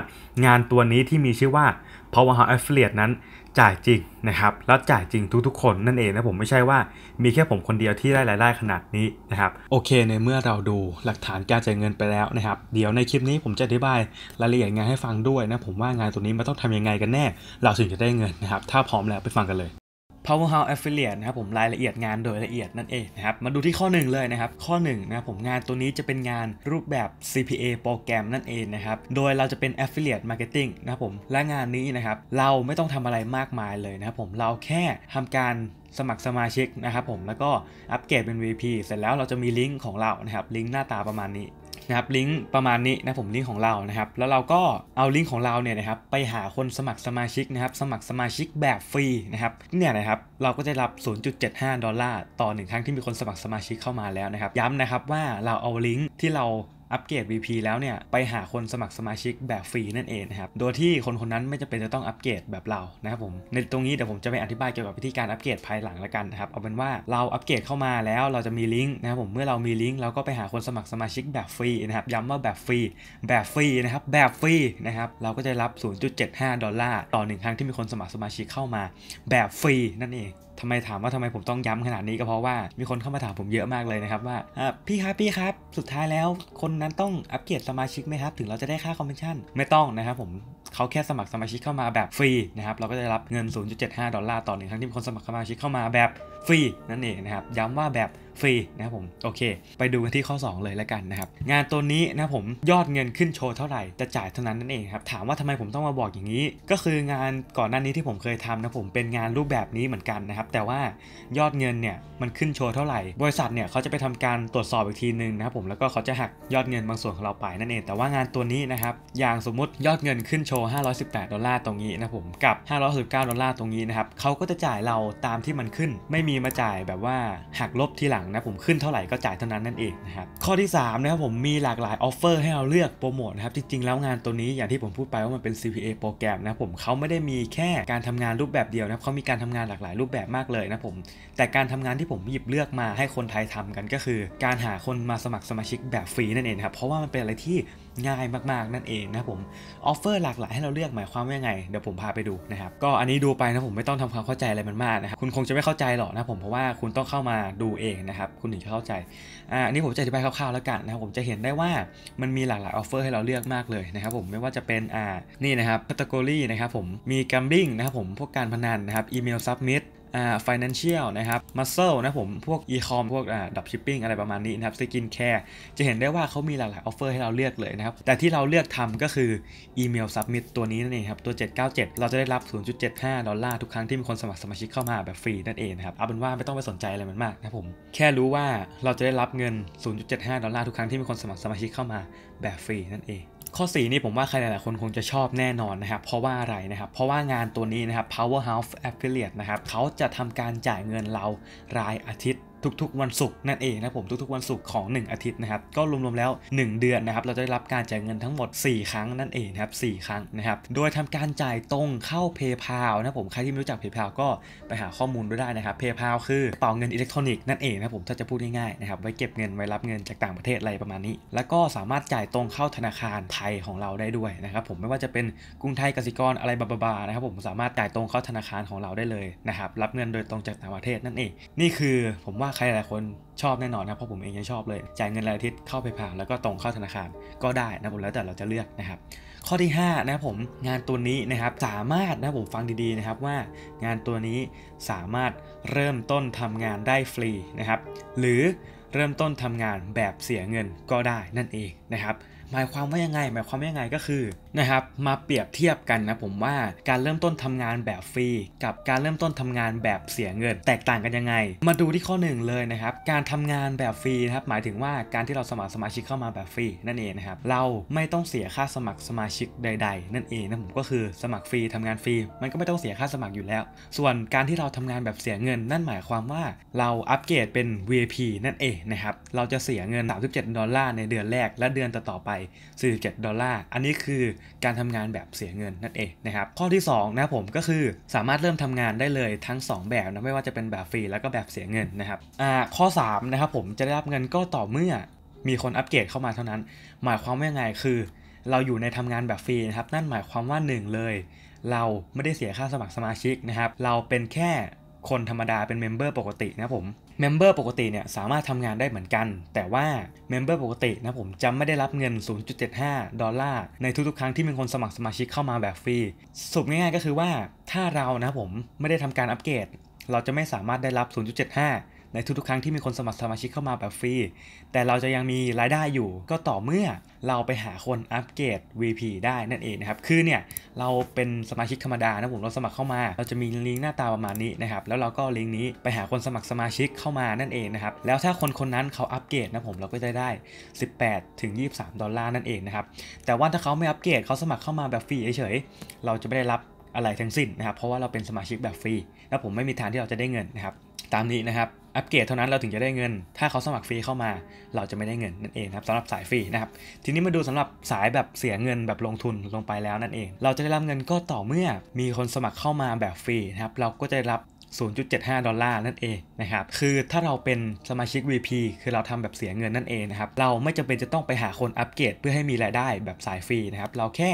งานตัวนี้ที่มีชื่อว่า Powerhouse Affiliate นั้นจ่ายจริงนะครับ แล้วจ่ายจริงทุกๆคน นั่นเองนะผมไม่ใช่ว่ามีแค่ผมคนเดียวที่ได้รายได้ขนาดนี้นะครับ โอเคในเมื่อเราดูหลักฐานการจ่ายเงินไปแล้วนะครับเดี๋ยวในคลิปนี้ผมจะอธิบายรายละเอียดงานให้ฟังด้วยนะผมว่างานตัวนี้มันต้องทำยังไงกันแน่ เราถึงจะได้เงินนะครับถ้าพร้อมแล้วไปฟังกันเลย Powerhouse Affiliate นะครับผมรายละเอียดงานโดยละเอียดนั่นเองนะครับมาดูที่ข้อ1เลยนะครับข้อ1นะครับผมงานตัวนี้จะเป็นงานรูปแบบ CPA โปรแกรมนั่นเองนะครับโดยเราจะเป็น Affiliate Marketing นะครับผมและงานนี้นะครับเราไม่ต้องทำอะไรมากมายเลยนะครับผมเราแค่ทำการสมัครสมาชิกนะครับผมแล้วก็อัปเกรดเป็น VP เสร็จแล้วเราจะมีลิงก์ของเรานะครับลิงก์หน้าตาประมาณนี้นะครับลิงก์ประมาณนี้นะผม ลิงก์ของเรานะครับ แล้วเราก็เอาลิงก์ของเรา เนี่ยนะครับไปหาคนสมัครสมาชิกนะครับสมัครสมาชิกแบบฟรีนะครับเนี่ยนะครับ เราก็จะรับ 0.75 ดอลลาร์ต่อหนึ่งครั้งที่มีคนสมัครสมาชิกเข้ามาแล้วนะครับ ย้ำนะครับว่าเราเอาลิงก์ที่เราอัปเกรด VP แล้วเนี่ยไปหาคนสมัครสมาชิกแบบฟรีนั่นเองนะครับ โดยที่คนคนนั้นไม่จำเป็นจะต้องอัปเกรดแบบเรานะครับผม ในตรงนี้เดี๋ยวผมจะไปอธิบายเกี่ยวกับวิธีการอัปเกรดภายหลังละกันนะครับ เอาเป็นว่าเราอัปเกรดเข้ามาแล้วเราจะมีลิงก์นะครับผม เมื่อเรามีลิงก์เราก็ไปหาคนสมัครสมาชิกแบบฟรีนะครับ ย้ำว่าแบบฟรี แบบฟรีนะครับ แบบฟรีนะครับ เราก็จะรับ 0.75ดอลลาร์ต่อหนึ่งครั้งที่มีคนสมัครสมาชิกเข้ามาแบบฟรีนั่นเองทำไมถามว่าทำไมผมต้องย้ำขนาดนี้ก็เพราะว่า มีคนเข้ามาถามผมเยอะมากเลยนะครับว่าพี่ครับพี่ครับสุดท้ายแล้วคนนั้นต้องอัปเกรดสมาชิกไหมครับ ถึงเราจะได้ค่าคอมมิชชั่น ไม่ต้องนะครับผมเขาแค่สมัครสมาชิกเข้ามาแบบฟรีนะครับเราก็จะรับเงิน 0.75 ดอลลาร์ต่อหนึ่งครั้งที่คนสมัครสมาชิกเข้ามาแบบฟรีนั่นเองนะครับย้ำว่าแบบฟรีนะครับผมโอเคไปดูกันที่ข้อ 2 เลยแล้วกันนะครับงานตัวนี้นะผมยอดเงินขึ้นโชว์เท่าไหร่จะจ่ายเท่านั้นนั่นเองครับถามว่าทำไมผมต้องมาบอกอย่างนี้ ก็คืองานก่อนหน้านี้ที่ผมเคยทำนะผมเป็นงานรูปแบบนี้เหมือนกันนะครับแต่ว่ายอดเงินเนี่ยมันขึ้นโชว์เท่าไหร่บริษัทเนี่ยเขาจะไปทำการตรวจสอบอีกทีนึงนะครับผมแล้วก็เขาจะหักยอดเงินบางส่วนของเราไปนั่นเองแต่ว่างานตัวนี้นะครับอย่างสมมติยอดเงินขึ้นโชว์518ดอลลาร์ตรงนี้นะผมกับ519ดอลลาร์ตรงนี้นะครับเขาก็จะจ่ายเราตามที่มันขึ้น ไม่มีมาจ่ายแบบว่าหักลบทีหลังงนะผมขึ้นเท่าไหร่ก็จ่ายเท่านั้นนั่นเองนะครับข้อที่3นะครับผมมีหลากหลายออฟเฟอร์ให้เราเลือก โปรโมทนะครับจริงๆแล้วงานตัวนี้อย่างที่ผมพูดไปว่ามันเป็น CPA โปรแกรมนะผมเขาไม่ได้มีแค่การทำงานรูปแบบเดียวนะเขามีการทำงานหลากหลายรูปแบบมากเลยนะผมแต่การทำงานที่ผมหยิบเลือกมาให้คนไทยทำกันก็คือ การหาคนมาสมัครสมาชิกแบบฟรีนั่นเองครับเพราะว่ามันเป็นอะไรที่ง่ายมากๆนั่นเองนะผมออฟเฟอร์หลากหลายให้เราเลือกหมายความว่ายังไงเดี๋ยวผมพาไปดูนะครับก็อันนี้ดูไปนะผมไม่ต้องทำความเข้าใจอะไรมันมากนะครับคุณคงจะไม่เข้าใจหรอกนะผมเพราะว่าคุณต้องเข้ามาดูเองนะครับคุณถึงจะเข้าใจอ่าอันนี้ผมจะอธิบายคร่าวๆแล้วกันนะครับผมจะเห็นได้ว่ามันมีหลากหลายออฟเฟอร์ให้เราเลือกมากเลยนะครับผมไม่ว่าจะเป็นอ่านี่นะครับแัตตารีอนะครับผมมีกัมบิ้งนะครับผมพวกการพนันนะครับอีเมลซับมิดอ่า financial นะครับ muscle นะผมพวก e-com พวกอ่า drop shipping อะไรประมาณนี้นะครับ skin care จะเห็นได้ว่าเขามีหลากหลายออฟเฟอร์ให้เราเลือกเลยนะครับ แต่ที่เราเลือกทำก็คือ email submit ตัวนี้นั่นเองครับ ตัว 797 เราจะได้รับ 0.75 ดอลลาร์ทุกครั้งที่มีคนสมัครสมาชิกเข้ามาแบบฟรีนั่นเองนะครับเอาเป็นว่าไม่ต้องไปสนใจอะไรมันมากนะผมแค่รู้ว่าเราจะได้รับเงิน 0.75ดอลลาร์ทุกครั้งที่มีคนสมัครสมาชิกเข้ามาแบบฟรีนั่นเองข้อ4นี่ผมว่าใครหลายๆคนคงจะชอบแน่นอนนะครับ เพราะว่าอะไรนะครับ เพราะว่างานตัวนี้นะครับ Powerhouse Affiliate นะครับเขาจะทำการจ่ายเงินเรารายอาทิตย์ทุกๆ วันศุกร์นั่นเองนะผมทุกๆ วันศุกร์ของ1อาทิตย์นะครับก็รวมๆ แล้ว 1 เดือนนะครับเราจะได้รับการจ่ายเงินทั้งหมด 4 ครั้งนั่นเองครับ4ครั้งนะครับโดยทำการจ่ายตรงเข้า PayPal นะผมใครที่ไม่รู้จัก PayPal ก็ไปหาข้อมูลดูได้นะครับ PayPal คือเป่าเงินอิเล็กทรอนิกส์นั่นเองนะผมถ้าจะพูดง่ายๆนะครับไว้เก็บเงินไว้รับเงินจากต่างประเทศอะไรประมาณนี้ แล้วก็สามารถจ่ายตรงเข้าธนาคารไทยของเราได้ด้วยนะครับผมไม่ว่าจะเป็นกรุงไทยกสิกรอะไรบาๆนะครับผมสามารถจ่ายตรงเข้าธนาคารของเราได้เลยนะครับรับเงินโดยตรงจากต่างประเทศนั่นเอง นี่คือผมว่าใครหลายคนชอบแน่นอนนะเพราะผมเองยังชอบเลย จ่ายเงินรายอาทิตย์เข้าไปผ่านแล้วก็ตรงเข้าธนาคารก็ได้นะผมแล้วแต่เราจะเลือกนะครับ ข้อที่ 5 นะผมงานตัวนี้นะครับ สามารถนะผมฟังดีๆ นะครับว่างานตัวนี้สามารถเริ่มต้นทำงานได้ฟรีนะครับ หรือเริ่มต้นทำงานแบบเสียเงินก็ได้นั่นเองนะครับหมายความว่ายังไงหมายความว่ายังไงก็คือนะครับมาเปรียบเทียบกันนะผมว่าการเริ่มต้นทำงานแบบฟรีกับการเริ่มต้นทำงานแบบเสียเงิน แตกต่างกันยังไง มาดูที่ข้อหนึ่งเลยนะครับการทำงานแบบฟรีนะครับหมายถึงว่าการที่เราสมัครสมาชิกเข้ามาแบบฟรีนั่นเองนะครับเราไม่ต้องเสียค่าสมัครสมาชิกใด ๆ นั่นเองนะผมก็คือสมัครฟรีทำงานฟรีมันก็ไม่ต้องเสียค่าสมัครอยู่แล้ว ส่วนการที่เราทำงานแบบเสียเงิน นั่นหมายความว่า เราอัปเกรดเป็น VIP นั่นเองนะครับเราจะเสียเงิน37ดอลลาร์ในเดือนแรกและเดือนต่อๆไป47ดอลลาร์ อันนี้คือการทำงานแบบเสียเงินนั่นเองนะครับ ข้อที่2นะผมก็คือสามารถเริ่มทำงานได้เลยทั้ง 2 แบบนะไม่ว่าจะเป็นแบบฟรีแล้วก็แบบเสียเงินนะครับอ่าข้อ3นะครับผมจะได้รับเงินก็ต่อเมื่อมีคนอัปเกรดเข้ามาเท่านั้น หมายความว่ายังไงคือ เราอยู่ในทำงานแบบฟรีนะครับ นั่นหมายความว่า1เลย เราไม่ได้เสียค่าสมัครสมาชิกนะครับเราเป็นแค่คนธรรมดาเป็นเมมเบอร์ปกตินะผมเมมเบอร์ปกติเนี่ยสามารถทำงานได้เหมือนกัน แต่ว่าเมมเบอร์ปกตินะผมจะไม่ได้รับเงิน 0.75 ดอลลาร์ ในทุกๆครั้งที่มีคนสมัครสมาชิกเข้ามาแบบฟรี สุปง่ายๆก็คือว่าถ้าเรานะผมไม่ได้ทำการอัปเกรดเราจะไม่สามารถได้รับ 0.75ในทุกๆครั้งที่มีคนสมัครสมาชิกเข้ามาแบบฟรี แต่เราจะยังมีรายได้อยู่ ก็ต่อเมื่อเราไปหาคนอัปเกรด VP ได้นั่นเองนะครับ คือเนี่ยเราเป็นสมาชิกธรรมดานะผมเราสมัครเข้ามา เราจะมีลิงก์หน้าตาประมาณนี้นะครับ แล้วเราก็ลิงก์นี้ไปหาคนสมัครสมาชิกเข้ามานั่นเองนะครับ แล้วถ้าคนคนนั้นเขาอัปเกรดนะผมเราก็จะได้ 18ถึง23 ดอลลาร์นั่นเองนะครับ แต่ว่าถ้าเขาไม่อัปเกรดเขาสมัครเข้ามาแบบฟรีเฉยๆเราจะไม่ได้รับอะไรทั้งสิ้นนะครับ เพราะว่าเราเป็นสมาชิกแบบฟรี แล้วผมไม่มีทางที่เราจะได้เงินนะครับตามนี้นะครับอัปเกรดเท่านั้นเราถึงจะได้เงิน ถ้าเขาสมัครฟรีเข้ามา เราจะไม่ได้เงินนั่นเองครับสำหรับสายฟรีนะครับ ทีนี้มาดูสำหรับสายแบบเสียเงินแบบลงทุนลงไปแล้วนั่นเอง เราจะได้รับเงินก็ต่อเมื่อมีคนสมัครเข้ามาแบบฟรีนะครับเราก็จะดรับ0.75ดอลลาร์นั่นเองนะครับ คือถ้าเราเป็นสมาชิก VP คือเราทำแบบเสียเงินนั่นเองนะครับ เราไม่จำเป็นจะต้องไปหาคนอัปเกรดเพื่อให้มีรายได้แบบสายฟรีนะครับ เราแค่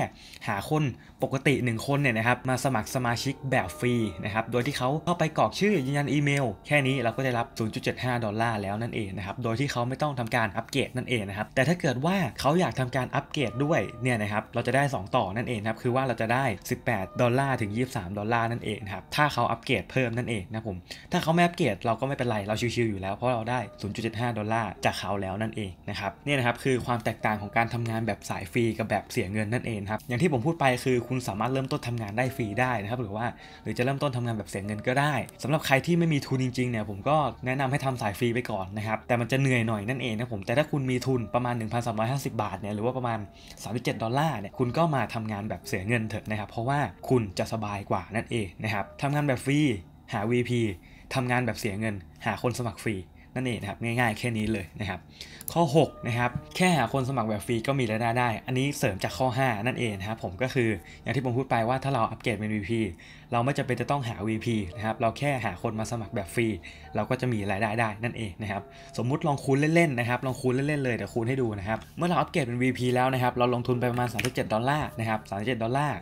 หาคนปกติ 1 คนเนี่ยนะครับมาสมัครสมาชิกแบบฟรีนะครับโดยที่เขาเข้าไปกรอกชื่อยืนยันอีเมลแค่นี้เราก็ได้รับ 0.75 ดอลลาร์แล้วนั่นเองนะครับโดยที่เขาไม่ต้องทำการอัปเกรดนั่นเองนะครับแต่ถ้าเกิดว่าเขาอยากทำการอัปเกรดด้วยเนี่ยนะครับเราจะได้ 2 ต่อนั่นเองครับคือว่าเราจะได้ 18 ดอลลาร์ถึง 23 ดอลลาร์นั่นเองครับถ้าเขาอัปเกรดเพิ่มนั่นเองนะผมถ้าเขาไม่อัปเกรดเราก็ไม่เป็นไรเราชิวๆอยู่แล้วเพราะเราได้ 0.75 ดอลลาร์จากเขาแล้วนั่นเองนะครับเนี่ยนะครับคือความแตกต่างของการทำงานแบบสายฟรีกับแบบเสียเงินนั่นเองครับอย่างที่ผมพูดไปคือคุณสามารถเริ่มต้นทำงานได้ฟรีได้นะครับ หรือว่าหรือจะเริ่มต้นทำงานแบบเสียเงินก็ได้สำหรับใครที่ไม่มีทุนจริงๆเนี่ยผมก็แนะนำให้ทำสายฟรีไปก่อนนะครับแต่มันจะเหนื่อยหน่อยนั่นเองนะผมแต่ถ้าคุณมีทุนประมาณ 1,350 บาทเนี่ยหรือว่าประมาณ37ดอลลาร์เนี่ยคุณก็มาทำงานแบบเสียเงินเถอะนะครับเพราะว่าคุณจะสบายกว่านั่นเองนะครับทำงานแบบฟรีหา VP ทำงานแบบเสียเงิน หาคนสมัครฟรีนั่นเองนะครับง่ายๆแค่นี้เลยนะครับข้อ6นะครับแค่หาคนสมัครแบบฟรีก็มีรายได้ได้อันนี้เสริมจากข้อ 5 นั่นเองนะครับผมก็คืออย่างที่ผมพูดไปว่าถ้าเราอัปเกรดเป็น VP เราไม่จำเป็นจะต้องหา VP นะครับเราแค่หาคนมาสมัครแบบฟรี เราก็จะมีรายได้ได้นั่นเองนะครับสมมุติลองคูณเล่นๆนะครับลองคูณเล่นๆเลยเดี๋ยวคูณให้ดูนะครับเมื่อเราอัปเกรดเป็น VP แล้วนะครับเราลงทุนไปประมาณ 37 ดอลลาร์นะครับ37ดอลลาร์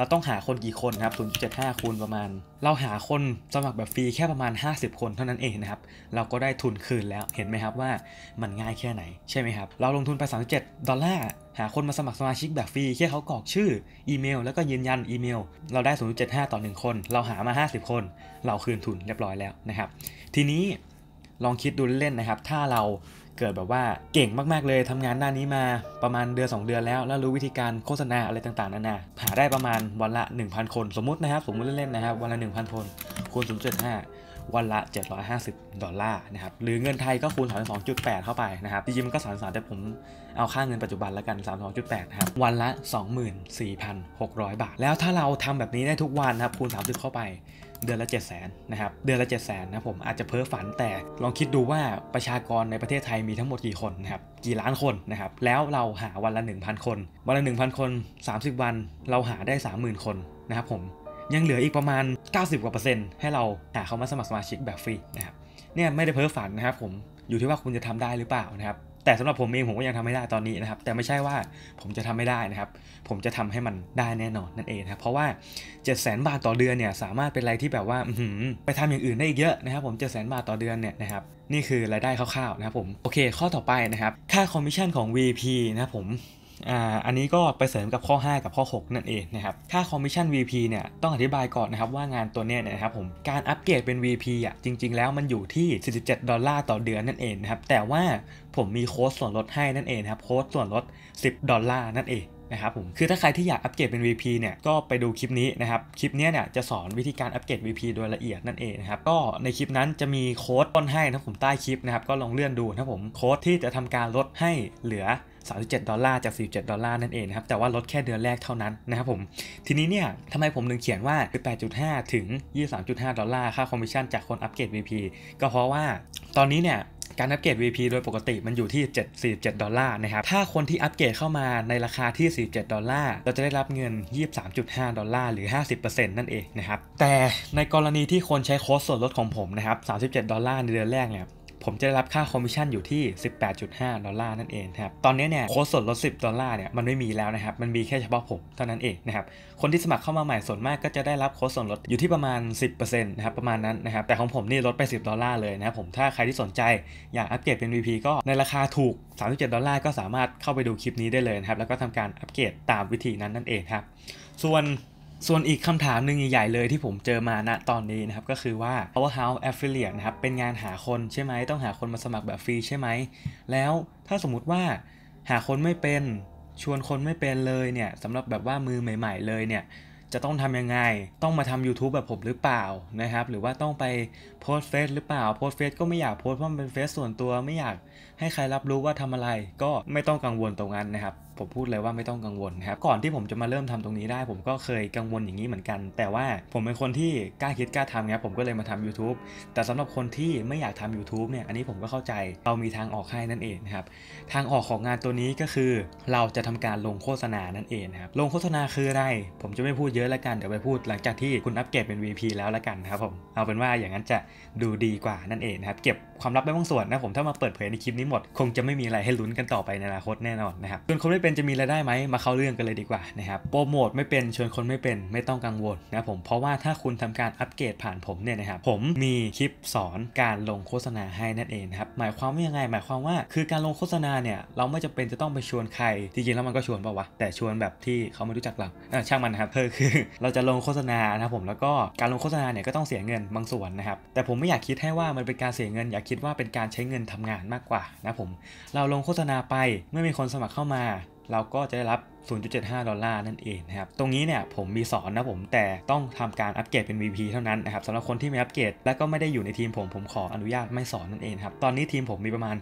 เราต้องหาคนกี่คนครับ0.75 คูณประมาณ เราหาคนสมัครแบบฟรีแค่ประมาณ 50 คนเท่านั้นเองนะครับ เราก็ได้ทุนคืนแล้ว เห็นไหมครับว่ามันง่ายแค่ไหนใช่ไหมครับ เราลงทุนไป37ดอลลาร์หาคนมาสมัครสมาชิกแบบฟรีแค่เขากรอกชื่อ อีเมล แล้วก็ยืนยันอีเมล เราได้0.75ต่อ 1 คน เราหามา 50 คน เราคืนทุนเรียบร้อยแล้วนะครับทีนี้ลองคิดดูเล่นนะครับ ถ้าเราเกิดแบบว่าเก่งมากๆเลยทำงานหน้านี้มาประมาณเดือน2เดือนแล้ว แล้วรู้วิธีการโฆษณาอะไรต่างๆนานาหาได้ประมาณวันละ 1,000 คนสมมตินะครับสมมติเล่นๆนะครับ วันละ 1,000 คนคูณ0.5วันละ 750 ดอลลาร์นะครับหรือเงินไทยก็คูณ 32.8 เข้าไปนะครับจริงๆมันก็32แต่ผมเอาค่าเงินปัจจุบันแล้วกัน 32.8ครับ วันละ 24,600 บาท แล้วถ้าเราทำแบบนี้ได้ทุกวันนะครับคูณ 30 เข้าไปเดือนละ7 0 0 0สนนะครับ เดือนละ7 0 0 0สนนะผมอาจจะเพ้อฝันแต่ลองคิดดูว่าประชากรในประเทศไทยมีทั้งหมดกี่คนนะครับ กี่ล้านคนนะครับ แล้วเราหาวันละ 1,000 คน วันละ 1,000 คน 30 วันเราหาได้ 30,000 คนนะครับ ผม ยังเหลืออีกประมาณ90กว่าเปอร์เซ็นต์ให้เราหาเขามาสมัครสมาชิกแบบฟรีนะครับ เนี่ยไม่ได้เพ้อฝันนะครับ ผม อยู่ที่ว่าคุณจะทำได้หรือเปล่านะครับ แต่สำหรับผมเองผมก็ยังทำไม่ได้ตอนนี้นะครับ แต่ไม่ใช่ว่าผมจะทำไม่ได้นะครับผมจะทำให้มันได้แน่นอนนั่นเองนะเพราะว่า7 0 0 0 0นบาทต่อเดือนเนี่ยสามารถเป็นอะไรที่แบบว่าไปทำอย่างอื่นได้อีกเยอะนะครับผมเจ็ดแสนบาทต่อเดือนเนี่ยนะครับนี่คือรายได้คร่าวๆนะครับผมโอเคข้อต่อไปนะครับค่าคอมมิชชั่นของ VP นะครับผมอันนี้ก็ไปเสริมกับข้อ 5 กับข้อ 6 นั่นเองนะครับค่าคอมมิชชั่น VP เนี่ยต้องอธิบายก่อนนะครับว่างานตัวเนี้ยนะครับผมการอัปเกรดเป็น VP อ่ะจริงๆแล้วมันอยู่ที่47ดอลลาร์ต่อเดือนนั่นเองนะครับแต่ว่าผมมีโค้ดส่วนลดให้นั่นเองครับโค้ดส่วนลด10ดอลลาร์นั่นเองนะครับผมคือถ้าใครที่อยากอัปเกรดเป็น VP เนี่ยก็ไปดูคลิปนี้นะครับ คลิปนี้เนี่ยจะสอนวิธีการอัปเกรด VP โดยละเอียดนั่นเองนะครับ ก็ในคลิปนั้นจะมีโค้ดต้นให้นะผมใต้คลิปนะครับก็ลองเลื่อนดูนะผมโค้ดที่จะทำการลดให้เหลือ 37 ดอลลาร์จาก 47 ดอลลาร์นั่นเองนะครับแต่ว่าลดแค่เดือนแรกเท่านั้นนะครับผมทีนี้เนี่ยทำไมผมถึงเขียนว่าอ8 5 ถึง 23.5 ดอลลาร์ค่าคอมมิชชั่นจากคนอัปเกรด VP ก็เพราะว่าตอนนี้เนี่ยการอัปเกรด VP โดยปกติมันอยู่ที่ 7 47 ดอลลาร์นะครับ ถ้าคนที่อัปเกรดเข้ามาในราคาที่ 47 ดอลลาร์ เราจะได้รับเงิน 23.5 ดอลลาร์ หรือ 50%นั่นเองนะครับ แต่ในกรณีที่คนใช้โค้ดส่วนลดของผมนะครับ 37 ดอลลาร์ในเดือนแรกเนี่ยผมจะได้รับค่าคอมมิชชั่นอยู่ที่ 18.5 ดอลลาร์นั่นเองครับตอนนี้เนี่ยโค้ดสดลด 10 ดอลลาร์เนี่ยมันไม่มีแล้วนะครับมันมีแค่เฉพาะผมเท่านั้นเองนะครับคนที่สมัครเข้ามาใหม่ส่วนมากก็จะได้รับโค้ดส่วนลดอยู่ที่ประมาณ 10%นะครับประมาณนั้นนะครับแต่ของผมนี่ลดไป 10 ดอลลาร์เลยนะครับผมถ้าใครที่สนใจอยากอัปเกรดเป็น VP ก็ในราคาถูก37ดอลลาร์ก็สามารถเข้าไปดูคลิปนี้ได้เลยนะครับแล้วก็ทำการอัปเกรดตามวิธีนั้นนั่นเองครับส่วนส่วนอีกคำถามหนึ่งใหญ่เลยที่ผมเจอมาณตอนนี้นะครับ ก็คือว่า powerhouse affiliate นะครับเป็นงานหาคนใช่ไหมต้องหาคนมาสมัครแบบฟรีใช่ไหม แล้วถ้าสมมติว่าหาคนไม่เป็นชวนคนไม่เป็นเลยเนี่ยสำหรับแบบว่ามือใหม่ๆเลยเนี่ย จะต้องทำยังไงต้องมาทำ YouTube แบบผมหรือเปล่านะครับ หรือว่าต้องไปโพสเฟซหรือเปล่า โพสเฟซก็ไม่อยากโพสเพราะมันเป็นเฟซส่วนตัว ไม่อยากให้ใครรับรู้ว่าทำอะไรก็ไม่ต้องกังวลตรงนั้นนะครับผมพูดเลยว่าไม่ต้องกังวลครับก่อนที่ผมจะมาเริ่มทำตรงนี้ได้ ผมก็เคยกังวลอย่างนี้เหมือนกัน แต่ว่าผมเป็นคนที่กล้าคิดกล้าทำครับผมก็เลยมาทำ YouTube แต่สำหรับคนที่ไม่อยากทำ YouTube เนี่ยอันนี้ผมก็เข้าใจ เรามีทางออกให้นั่นเองนะครับทางออกของงานตัวนี้ก็คือ เราจะทำการลงโฆษณานั่นเองครับลงโฆษณาคืออะไรผมจะไม่พูดเยอะละกันเดี๋ยวไปพูดหลังจากที่คุณอัปเกรดเป็น VP แล้วละกันครับผมเอาเป็นว่าอย่างนั้นจะดูดีกว่านั่นเองนะครับเก็บความลับไว้บางส่วนนะผมถ้ามาเปิดเผยในคลิปนี้หมดคงจะไม่มีอะไรให้ลุ้นกันต่อไปในอนาคตแน่นอนนะครับส่วนคนไม่เป็นเป็นจะมีรายได้ไหมมาเข้าเรื่องกันเลยดีกว่านะครับโปรโมทไม่เป็นชวนคนไม่เป็นไม่ต้องกังวลนะผมเพราะว่าถ้าคุณทำการอัปเกรดผ่านผมเนี่ยนะครับผมมีคลิปสอนการลงโฆษณาให้นั่นเองครับหมายความว่ายังไงหมายความว่าคือ การลงโฆษณาเนี่ยเราไม่จำเป็นจะต้องไปชวนใครจริงๆแล้วมันก็ชวนป่าวะแต่ชวนแบบที่เขาไม่รู้จักเราช่างมันนะครับเธอคือ เราจะลงโฆษณานะผมแล้วก็การลงโฆษณาเนี่ยก็ต้องเสียเงินบางส่วนนะครับแต่ผมไม่อยากคิดให้ว่ามันเป็นการเสียเงินอยากคิดว่าเป็นการใช้เงินทำงานมากกว่านะผมเราลงโฆษณาไปเมื่อมีคนสมัครเข้ามาเราก็จะได้รับ 0.75 ดอลลาร์นั่นเองนะครับ ตรงนี้เนี่ยผมมีสอนนะผมแต่ต้องทำการอัปเกรดเป็น VP เท่านั้นนะครับสำหรับคนที่ไม่อัปเกรดและก็ไม่ได้อยู่ในทีม ผมผมขออนุญาตไม่สอนนั่นเองครับ ตอนนี้ทีมผมมีประมาณ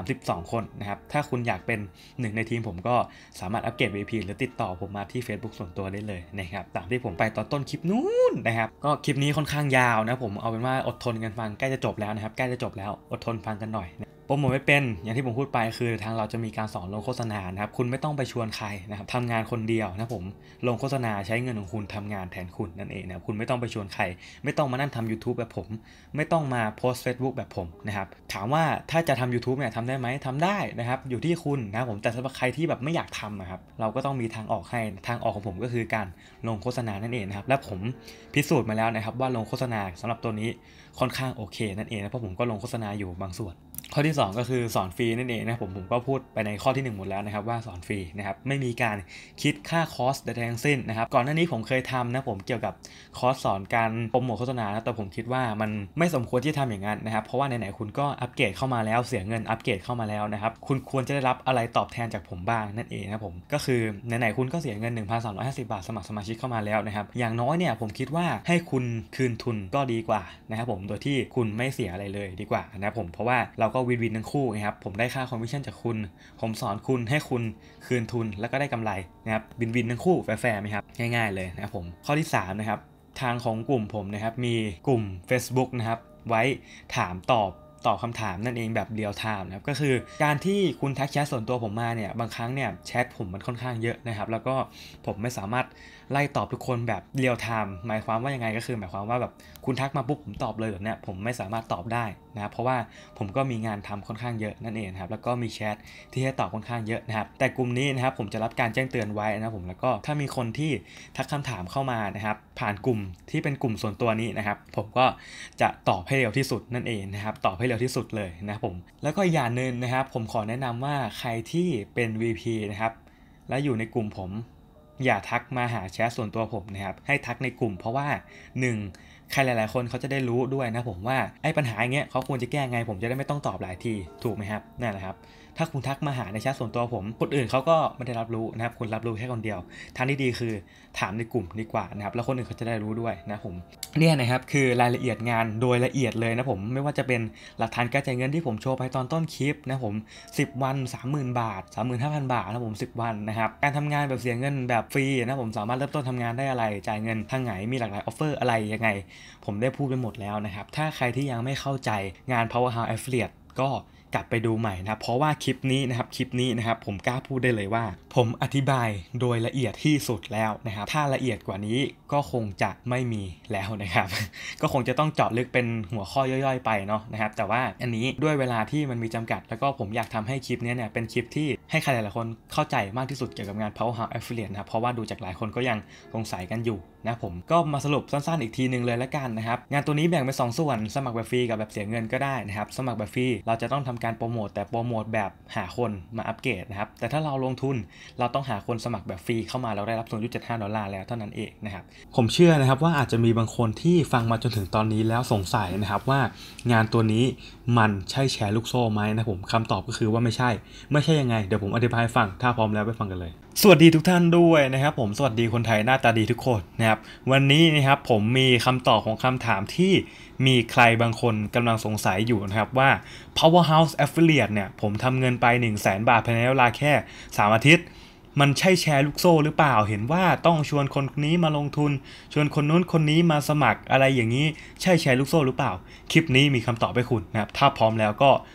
32 คนนะครับ ถ้าคุณอยากเป็นหนึ่งในทีมผมก็สามารถอัปเกรด VP หรือติดต่อผมมาที่ Facebook ส่วนตัวได้เลยนะครับ ตามที่ผมไปตอนต้นคลิปนู้นนะครับ ก็คลิปนี้ค่อนข้างยาวนะผมเอาเป็นว่าอดทนกันฟังใกล้จะจบแล้วนะครับใกล้จะจบแล้วอดทนฟังกันหน่อยโปรโมทไม่เป็นอย่างที่ผมพูดไปคือทางเราจะมีการสอนลงโฆษณานะครับคุณไม่ต้องไปชวนใครนะครับทำงานคนเดียวนะผมลงโฆษณาใช้เงินของคุณทำงานแทนคุณนั่นเองนะคคุณไม่ต้องไปชวนใคร ไม่ต้องมานั่นทำ YouTube แบบผมไม่ต้องมาโพสเฟซบุ๊กแบบผมนะครับถามว่าถ้าจะทำ YouTube เนี่ยทำได้ไหมทำได้นะครับ อยู่ที่คุณนะผมแต่สำหรับใครที่แบบไม่อยากทำนะครับเราก็ต้องมีทางออกให้ทางออกของผมก็คือการลงโฆษณานั่นเองนะครับและผมพิสูจน์มาแล้วนะครับว่าลงโฆษณาสำหรับตัวนี้ค่อนข้างโอเค นั่นเองนะเพราะผมก็ลงโฆษณาอยู่บางส่วนข้อที่ 2 ก็คือสอนฟรีนั่นเองนะผมผมก็พูดไปในข้อที่ 1 หมดแล้วนะครับว่าสอนฟรีนะครับไม่มีการคิดค่าคอสใดทั้งสิ้นนะครับก่อนหน้านี้ผมเคยทำนะผมเกี่ยวกับคอสสอนการโปรโมทโฆษณาแต่ผมคิดว่ามันไม่สมควรที่จะทำอย่างนั้นนะครับเพราะว่าไหนๆคุณก็อัปเกรดเข้ามาแล้ว เสียเงินอัปเกรดเข้ามาแล้วนะครับคุณควรจะได้รับอะไรตอบแทนจากผมบ้างนั่นเองนะผมก็คือไหนๆคุณก็เสียเงิน1,350บาท สมัครสมาชิกเข้ามาแล้วนะครับอย่างน้อยเนี่ยผมคิดว่าให้คุณคืนทุนก็ดีกว่านะครับผมโดยที่คุณไม่เสียอะไรเลยดีกว่านะผมเพราะว่าเราก็วินวินทั้งคู่นะครับ ผมได้ค่าคอมมิชชั่นจากคุณ ผมสอนคุณให้คุณคืนทุนแล้วก็ได้กำไรนะครับ วินวินทั้งคู่แฟร์ไหมครับ ง่าย ๆเลยนะครับผม ข้อที่ 3 นะครับ ทางของกลุ่มผมนะครับ มีกลุ่ม Facebook นะครับ ไว้ถามตอบตอบคำถามนั่นเองแบบเรียลไทม์นะครับ ก็คือการที่คุณทักแชทส่วนตัวผมมาเนี่ย บางครั้งเนี่ยแชทผมมันค่อนข้างเยอะนะครับ แล้วก็ผมไม่สามารถไล่ตอบทุกคนแบบเรียลไทม์หมายความว่ายังไงก็คือ หมายความว่าแบบคุณทักมาปุ๊บผมตอบเลยแบบเนี้ยผมไม่สามารถตอบได้นะครับเพราะว่าผมก็มีงานทำค่อนข้างเยอะนั่นเองครับแล้วก็มีแชทที่ให้ตอบค่อนข้างเยอะนะครับ แต่กลุ่มนี้นะครับผมจะรับการแจ้งเตือนไว้นะผมแล้วก็ถ้ามีคนที่ทักคำถามเข้ามานะครับผ่านกลุ่มที่เป็นกลุ่มส่วนตัวนี้นะครับ ผมก็จะตอบให้เร็วที่สุดนั่นเองนะครับตอบให้เร็วที่สุดเลยนะผมแล้วก็อย่างหนึ่งนะครับ ผมขอแนะนำว่าใครที่เป็น VP นะครับและอยู่ในกลุ่มผม อย่าทักมาหาแชทส่วนตัวผมนะครับให้ทักในกลุ่มเพราะว่า 1ใครหลายๆ คนเขาจะได้รู้ด้วยนะผมว่าไอ้ปัญหาอย่างเงี้ยเขาควรจะแก้ไงผมจะได้ไม่ต้องตอบหลายทีถูกไหมครับ นั่นแหละครับถ้าคุณทักมาหาในแชทส่วนตัวผมคนอื่นเขาก็ไม่ได้รับรู้นะครับคุณรับรู้แค่คนเดียว ทางที่ดีคือถามในกลุ่มดีกว่านะครับแล้วคนอื่นเขาจะได้รู้ด้วยนะผมเนี่ยนะครับคือรายละเอียดงานโดยละเอียดเลยนะผมไม่ว่าจะเป็นหลักฐานการจ่ายเงินที่ผมโชว์ไปตอนต้นคลิปนะผม10 วัน 30,000 บาท 35,000 บาทนะผม 10 วันนะครับการทำงานแบบเสียเงินแบบฟรีนะผมสามารถเริ่มต้นทำงานได้อะไรจ่ายเงินทางไหนมีหลากหลายออฟเฟอร์อะไรยังไง ผมได้พูดไปหมดแล้วนะครับถ้าใครที่ยังไม่เข้าใจงาน Power House Affiliate ก็กลับไปดูใหม่นะเพราะว่าคลิปนี้นะครับคลิปนี้นะครับผมกล้าพูดได้เลยว่า ผมอธิบายโดยละเอียดที่สุดแล้วนะครับ ถ้าละเอียดกว่านี้ก็คงจะไม่มีแล้วนะครับ ก็คงจะต้องเจาะลึกเป็นหัวข้อย่อยๆไปเนาะนะครับแต่ว่าอันนี้ด้วยเวลาที่มันมีจำกัด แล้วก็ผมอยากทำให้คลิปนี้เนี่ยเป็นคลิปที่ให้ใครหลายๆคนเข้าใจมากที่สุดเกี่ยวกับงาน Powerhouse Affiliate นะครับเพราะว่าดูจากหลายคนก็ยังสงสัยกันอยู่นะผมก็มาสรุปสั้น ๆ อีกทีหนึ่งเลยละกันนะครับงานตัวนี้แบ่งเป็น2ส่วนสมัครแบบฟรีกับแบบเสียเงินก็ได้นะครับสมัครแบบฟรีเราจะต้องทำการโปรโมทแต่โปรโมทแบบหาคนมาอัปเกรดนะครับแต่ถ้าเราลงทุนเราต้องหาคนสมัครแบบฟรีเข้ามาเราได้รับส่วนยุด5ดอลลาร์แล้วเท่านั้นเองนะครับผมเชื่อนะครับว่าอาจจะมีบางคนที่ฟังมาจนถึงตอนนี้แล้วสงสัยนะครับว่างานตัวนี้มันใช่แชร์ลูกโซ่ไหมนะผมคำตอบก็คือว่าไม่ใช่ไม่ใช่ยังไงเดี๋ยวผมอธิบายฟังถ้าพร้อมแล้วไปฟังกันเลยสวัสดีทุกท่านด้วยนะครับผมสวัสดีคนไทยหน้าตาดีทุกคนนะครับวันนี้นะครับผมมีคำตอบของคำถามที่มีใครบางคนกำลังสงสัยอยู่นะครับว่า Powerhouse Affiliate เนี่ย ผมทำเงินไป 1 0 0 0 0แบาทภายในเวลาแค่ 3 อาทิตย์ มันใช่แชร์ลูกโซ่หรือเปล่า เห็นว่าต้องชวนคนนี้มาลงทุน ชวนคนนู้นคนนี้มาสมัครอะไรอย่างนี้ใช่แชร์ลูกโซ่หรือเปล่า คลิปนี้มีคำตอบให้คุณนะครับ ถ้าพร้อมแล้วก็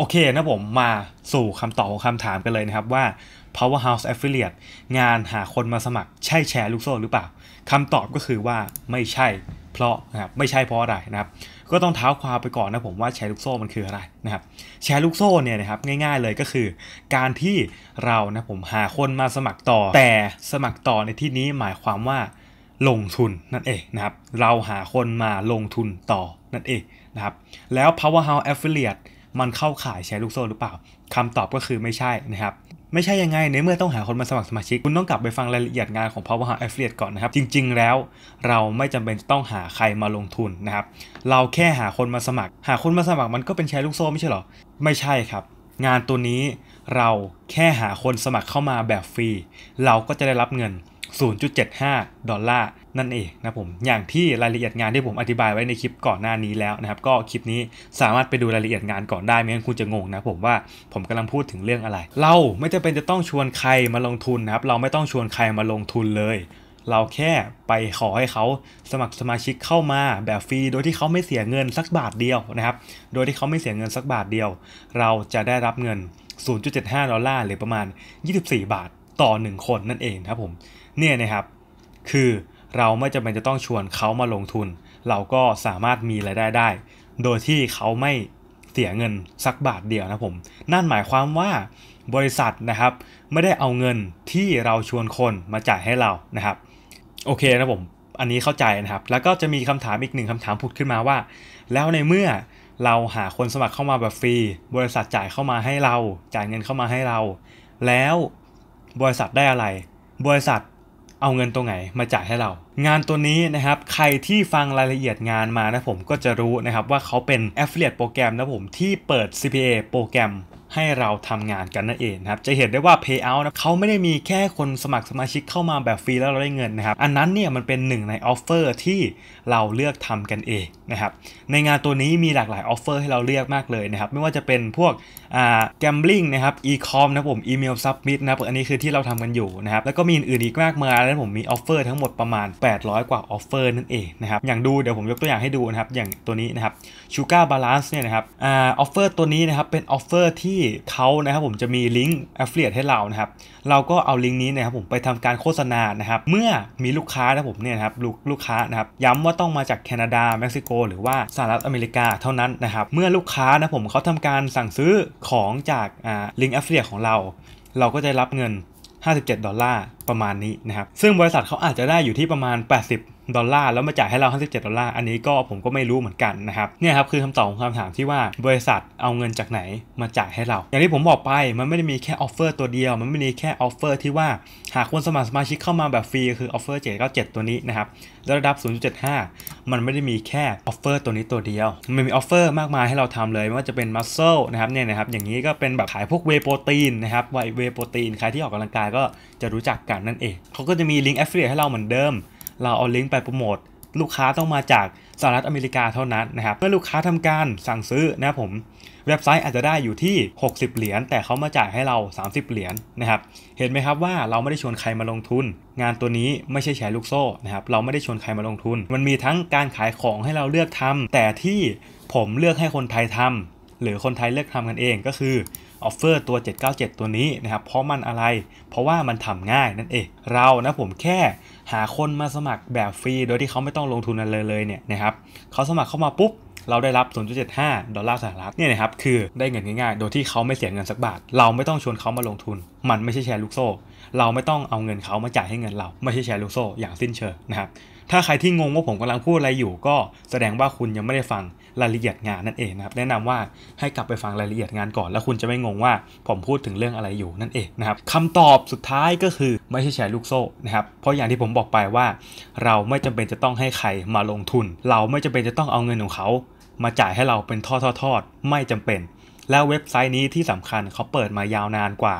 โอเคนะผมมาสู่คำตอบของคำถามกันเลยนะครับว่า powerhouse affiliate งานหาคนมาสมัครใช่แชร์ลูกโซ่หรือเปล่าคำตอบก็คือว่าไม่ใช่เพราะนะครับไม่ใช่เพราะอะไรนะครับก็ต้องเท้าความไปก่อนนะผมว่าแชร์ลูกโซ่มันคืออะไรนะครับแชร์ลูกโซ่เนี่ยนะครับง่ายๆเลยก็คือ การที่เรานะผมหาคนมาสมัครต่อ แต่สมัครต่อในที่นี้หมายความว่าลงทุนนั่นเองนะครับเราหาคนมาลงทุนต่อนั่นเองนะครับแล้ว powerhouse affiliate มันเข้าข่ายแชร์ลูกโซ่หรือเปล่า คำตอบก็คือไม่ใช่นะครับ ไม่ใช่ยังไง ในเมื่อต้องหาคนมาสมัครสมาชิก คุณต้องกลับไปฟังรายละเอียดงานของ Power Hub Affiliate ก่อนนะครับ จริง ๆแล้วเราไม่จำเป็นต้องหาใครมาลงทุนนะครับ เราแค่หาคนมาสมัคร หาคนมาสมัครมันก็เป็นแชร์ลูกโซ่ไม่ใช่หรอ ไม่ใช่ครับ งานตัวนี้เราแค่หาคนสมัครเข้ามาแบบฟรี เราก็จะได้รับเงิน0.75ดอลลาร์นั่นเองนะผมอย่างที่รายละเอียดงานที่ผมอธิบายไว้ในคลิปก่อนหน้านี้แล้วนะครับก็คลิปนี้สามารถไปดูรายละเอียดงานก่อนได้ไม่งั้นคุณจะงงนะผมว่าผมกำลังพูดถึงเรื่องอะไร เราไม่จำเป็นจะต้องชวนใครมาลงทุนนะครับเราไม่ต้องชวนใครมาลงทุนเลย เราแค่ไปขอให้เขาสมัครสมาชิกเข้ามาแบบฟรีโดยที่เขาไม่เสียเงินสักบาทเดียวนะครับโดยที่เขาไม่เสียเงินสักบาทเดียว เราจะได้รับเงิน 0.75ดอลลาร์หรือประมาณ 24 บาทต่อ 1 คนนั่นเองครับผมเนี่ยนะครับคือเราไม่จำเป็นจะต้องชวนเขามาลงทุน เราก็สามารถมีรายได้ได้ โดยที่เขาไม่เสียเงินสักบาทเดียวนะผม นั่นหมายความว่า บริษัทนะครับ ไม่ได้เอาเงินที่เราชวนคนมาจ่ายให้เรานะครับ โอเคนะผม อันนี้เข้าใจนะครับ แล้วก็จะมีคำถามอีกหนึ่งคำถามผุดขึ้นมาว่า แล้วในเมื่อเราหาคนสมัครเข้ามาแบบฟรี บริษัทจ่ายเข้ามาให้เรา จ่ายเงินเข้ามาให้เรา แล้วบริษัทได้อะไร บริษัทเอาเงินตรงไหนมาจ่ายให้เรา งานตัวนี้นะครับ ใครที่ฟังรายละเอียดงานมานะผมก็จะรู้นะครับว่าเขาเป็น Affiliate โปรแกรมนะผมที่เปิด CPA โปรแกรมให้เราทำงานกันนั่นเองนะครับ จะเห็นได้ว่า Payout นะเขาไม่ได้มีแค่คนสมัครสมาชิกเข้ามาแบบฟรีแล้วเราได้เงินนะครับ อันนั้นเนี่ยมันเป็นหนึ่งในออฟเฟอร์ที่เราเลือกทำกันเองนะครับ ในงานตัวนี้มีหลากหลายออฟเฟอร์ให้เราเลือกมากเลยนะครับไม่ว่าจะเป็นพวกแกร g a m b นะครับอีคอมนะผมอีเมลซับมิดนะครับอันนี้คือที่เราทำกันอยู่นะครับแล้วก็มีอื่นอีกมากมายแล้วผมมีออฟเฟอร์ทั้งหมดประมาณ 800 กว่าออฟเฟอร์นั่นเองนะครับอย่างดูเดี๋ยวผมยกตัวอย่างให้ดูนะครับอย่างตัวนี้นะครับชูการ์บาลานซ์เนี่ยนะครับออฟเฟอร์ตัวนี้นะครับเป็นออฟเฟอร์ที่เขานะครับผมจะมีลิงก์แอฟเฟีย t ให้เรานะครับเราก็เอาลิงก์นี้นะครับผมไปทำการโฆษณานะครับเมื่อมีลูกค้านะผมเนี่ยนะครับลูกลูกค้านะครับย้ำว่าต้องมาจากแคนาดาเม็กซิโก หรือว่าสหรัฐอเมริกาเท่านั้นนะครับเมื่อลูกค้านะผมเขาทำการสั่งซื้อของจากลิงก์แอฟเลียของเรา เราก็จะรับเงิน 57 ดอลลาร์ประมาณนี้นะครับซึ่งบริษัทเขาอาจจะได้อยู่ที่ประมาณ 80ดอลลาร์แล้วมาจ่ายให้เรา57ดอลลาร์อันนี้ก็ผมก็ไม่รู้เหมือนกันนะครับเนี่ยครับคือคำตอบของคำถามที่ว่าบริษัทเอาเงินจากไหนมาจ่ายให้เรา อย่างที่ผมบอกไปมันไม่ได้มีแค่ออฟเฟอร์ตัวเดียว มันไม่ได้แค่ออฟเฟอร์ที่ว่าหากคนสมัครสมาชิกเข้ามาแบบฟรีคือออฟเฟอร์797 ตัวนี้นะครับระดับ 0.75 มันไม่ได้มีแค่ออฟเฟอร์ตัวนี้ตัวเดียว มันมีออฟเฟอร์มากมายให้เราทำเลยไม่ว่าจะเป็นมัสเซลนะครับเนี่ยนะครับอย่างนี้ก็เป็นแบบขายพวกเวโปรตีนนะครับไวเวโปรตีนใครที่ออกกำลังกายก็จะรู้จักกันนั่นเองเขาก็จะมีลิงก์แอฟเฟ์ให้เราเหมือนเดิมเราเอาลิงก์ไปโปรโมท ลูกค้าต้องมาจากสหรัฐอเมริกาเท่านั้นนะครับเมื่อลูกค้าทำการสั่งซื้อนะผมเว็บไซต์อาจจะได้อยู่ที่ 60เหรียญแต่เขามาจ่ายให้เรา 30เหรียญนะครับเห็นไหมครับว่าเราไม่ได้ชวนใครมาลงทุน งานตัวนี้ไม่ใช่แชร์ลูกโซ่นะครับเราไม่ได้ชวนใครมาลงทุน มันมีทั้งการขายของให้เราเลือกทำ แต่ที่ผมเลือกให้คนไทยทำ หรือคนไทยเลือกทำกันเองก็คือออฟเฟอร์ตัว 797 ตัวนี้นะครับเพราะมันอะไร เพราะว่ามันทำง่ายนั่นเองเรานะผมแค่หาคนมาสมัครแบบฟรี โดยที่เขาไม่ต้องลงทุนอะไรเลยเนี่ยนะครับเขาสมัครเข้ามาปุ๊บ เราได้รับ 0.75 ดอลลาร์สหรัฐเนี่ยนะครับคือได้เงินง่าย ๆ โดยที่เขาไม่เสียเงินสักบาท เราไม่ต้องชวนเขามาลงทุน มันไม่ใช่แชร์ลูกโซ่เราไม่ต้องเอาเงินเขามาจ่ายให้เงินเราไม่ใช่แชร์ลูกโซ่อย่างสิ้นเชิงนะครับถ้าใครที่งงว่าผมกำลังพูดอะไรอยู่ก็แสดงว่าคุณยังไม่ได้ฟังรายละเอียดงานนั่นเองนะครับแนะนำว่าให้กลับไปฟังรายละเอียดงานก่อน แล้วคุณจะไม่งงว่าผมพูดถึงเรื่องอะไรอยู่นั่นเองนะครับคำตอบสุดท้ายก็คือไม่ใช่แชร์ลูกโซ่ นะครับ เพราะอย่างที่ผมบอกไปว่าเราไม่จำเป็นจะต้องให้ใครมาลงทุน เราไม่จำเป็นจะต้องเอาเงินของเขา มาจ่ายให้เราเป็นทอดๆไม่จำเป็นแล้วเว็บไซต์นี้ที่สำคัญเขาเปิดมายาวนานกว่า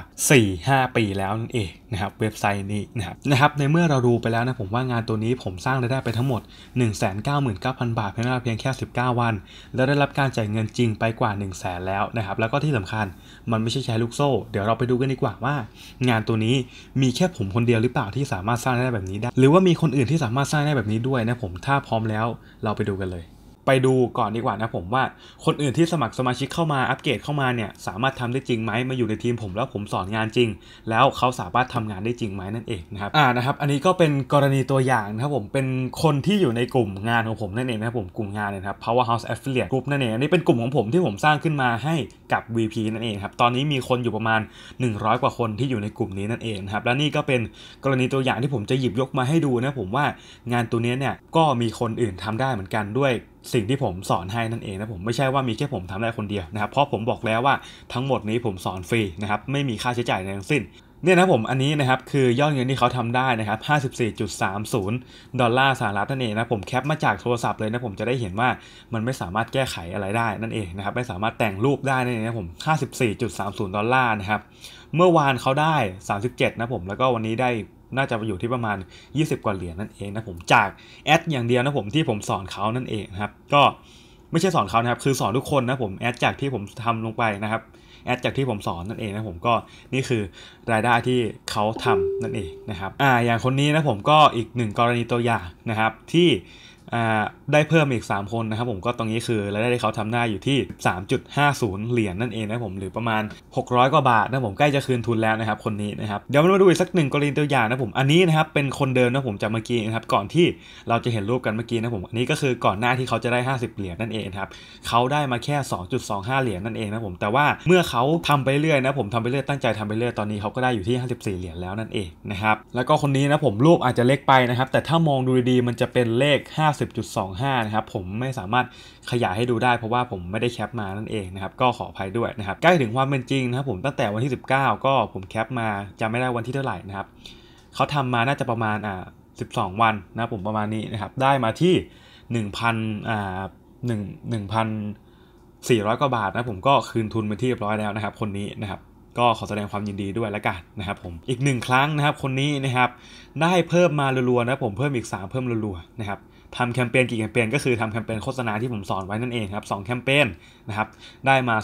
4-5ปีแล้วนั่นเองนะครับเว็บไซต์นี้นะครับนะครับในเมื่อเราดูไปแล้วนะผมว่างานตัวนี้ผมสร้างรายได้ไปทั้งหมด199,000 บาทเพียงเพียงแค่19 วัน แล้วได้รับการจ่ายเงินจริงไปกว่า 1 0 0 0 0แสนแล้วนะครับแล้วก็ที่สำคัญมันไม่ใช่ใช้ลูกโซ่ เดี๋ยวเราไปดูกันดีกว่า ว่างานตัวนี้มีแค่ผมคนเดียวหรือเปล่าที่สามารถสร้างได้แบบนี้ได้หรือว่ามีคนอื่นที่สามารถสร้างได้แบบนี้ด้วยนะผมถ้าพร้อมแล้ว เราไปดูกันเลยไปดูก่อนดีกว่านะผมว่า คนอื่นที่สมัครสมาชิกเข้ามาอัปเกรดเข้ามาเนี่ยสามารถทำได้จริงไหมมาอยู่ในทีมผม แล้วผมสอนงานจริงแล้วเขาสามารถทำงานได้จริงไหมนั่นเองนะครับอ่านะครับอันนี้ก็เป็นกรณีตัวอย่างนะครับผมเป็นคนที่อยู่ในกลุ่มงานของผมนั่นเองนะครับผมกลุ่มงานเนี่ยครับ Powerhouse Affiliate Group นั่นเองอันนี้เป็นกลุ่มของผมที่ผมสร้างขึ้นมาให้กับ VP นั่นเองครับตอนนี้มีคนอยู่ประมาณ 100 กว่าคนที่อยู่ในกลุ่มนี้นั่นเองครับและนี่ก็เป็นกรณีตัวอย่างที่ผมจะหยิบยกมาให้ดูนะผมว่างานตัวนี้เนี่ยก็มีคนอื่นทำได้เหมือนกันด้วยสิ่งที่ผมสอนให้นั่นเองนะผมไม่ใช่ว่ามีแค่ผมทำได้คนเดียวนะครับเพราะผมบอกแล้วว่าทั้งหมดนี้ผมสอนฟรีนะครับไม่มีค่าใช้จ่ายในทั้งสิ้นเนี่ยนะผมอันนี้นะครับคือยอดเงินที่เขาทำได้นะครับ54.30ดอลลาร์สหรัฐนั่นเองนะผมแคปมาจากโทรศัพท์เลยนะผมจะได้เห็นว่ามันไม่สามารถแก้ไขอะไรได้นั่นเองนะครับไม่สามารถแต่งรูปได้นั่นเองนะผม54.30ดอลลาร์นะครับเมื่อวานเขาได้ 37นะผมแล้วก็วันนี้ได้น่าจะไปอยู่ที่ประมาณ 20 กว่าเหรียญนนั่นเองนะผมจากแอดอย่างเดียวนะผมที่ผมสอนเขานั่นเองนะครับก็ไม่ใช่สอนเขานะครับ คือสอนทุกคนนะผมแอดจากที่ผมทำลงไปนะครับแอดจากที่ผมสอนนั่นเองนะผมก็นี่คือรายได้ที่เขาทำนั่นเองนะครับอ่าอย่างคนนี้นะผมก็อีกหนึ่งกรณีตัวอย่างนะครับที่ได้เพิ่มอีก 3 คนนะครับผมก็ตรงนี้คือรายได้ที่เขาทำได้อยู่ที่ 3.50 เหรียญนนั่นเองนะผมหรือประมาณ 600กว่าบาทนะผมใกล้จะคืนทุนแล้วนะครับคนนี้นะครับเดี๋ยวมาดูอีกสักหนึ่งกรณีตัวอย่างนะผมอันนี้นะครับเป็นคนเดิมนะผมจากเมื่อกี้นะครับก่อนที่เราจะเห็นรูปกันเมื่อกี้นะผมอันนี้ก็คือก่อนหน้าที่เขาจะได้50เหรียญนั่นเองครับเขาได้มาแค่ 2.25เหรียญนนั่นเองนะผมแต่ว่าเมื่อเขาทำไปเรื่อยนะผมทำไปเรื่อยตั้งใจทำไปเรื่อยตอนนี้เขาก็ได้อยู่ที่ 54 เหรียญแล้วนั่นเองนะครับแล้วก็คนนี้นะผมรูปอาจจะเล็กไปนะครับแต่ถ้ามองดูดีๆมันจะเป็นเลข 5 50.25 นะครับผมไม่สามารถขยายให้ดูได้เพราะว่าผมไม่ได้แคปมานั่นเองนะครับก็ขออภัยด้วยนะครับใกล้ถึงความเป็นจริงนะครับผมตั้งแต่วันที่ 19 ก็ผมแคปมาจำไม่ได้วันที่เท่าไหร่นะครับเขาทำมาน่าจะประมาณอ่า12 วันนะผมประมาณนี้นะครับ ได้มาที่ 1,000อ่า1 1,400กว่าบาทนะผมก็คืนทุนไปที่เรียบร้อยแล้วนะครับ คนนี้นะครับก็ขอแสดงความยินดีด้วยแล้วกันนะครับผมอีกหนึ่งครั้งนะครับคนนี้นะครับได้เพิ่มมารัวๆนะผมเพิ่มอีก3เพิ่มรัวๆนะครับทำแคมเปญกี่แคมเปญก็คือทำแคมเปญโฆษณาที่ผมสอนไว้นั่นเองครับ2แคมเปญนะครับได้มา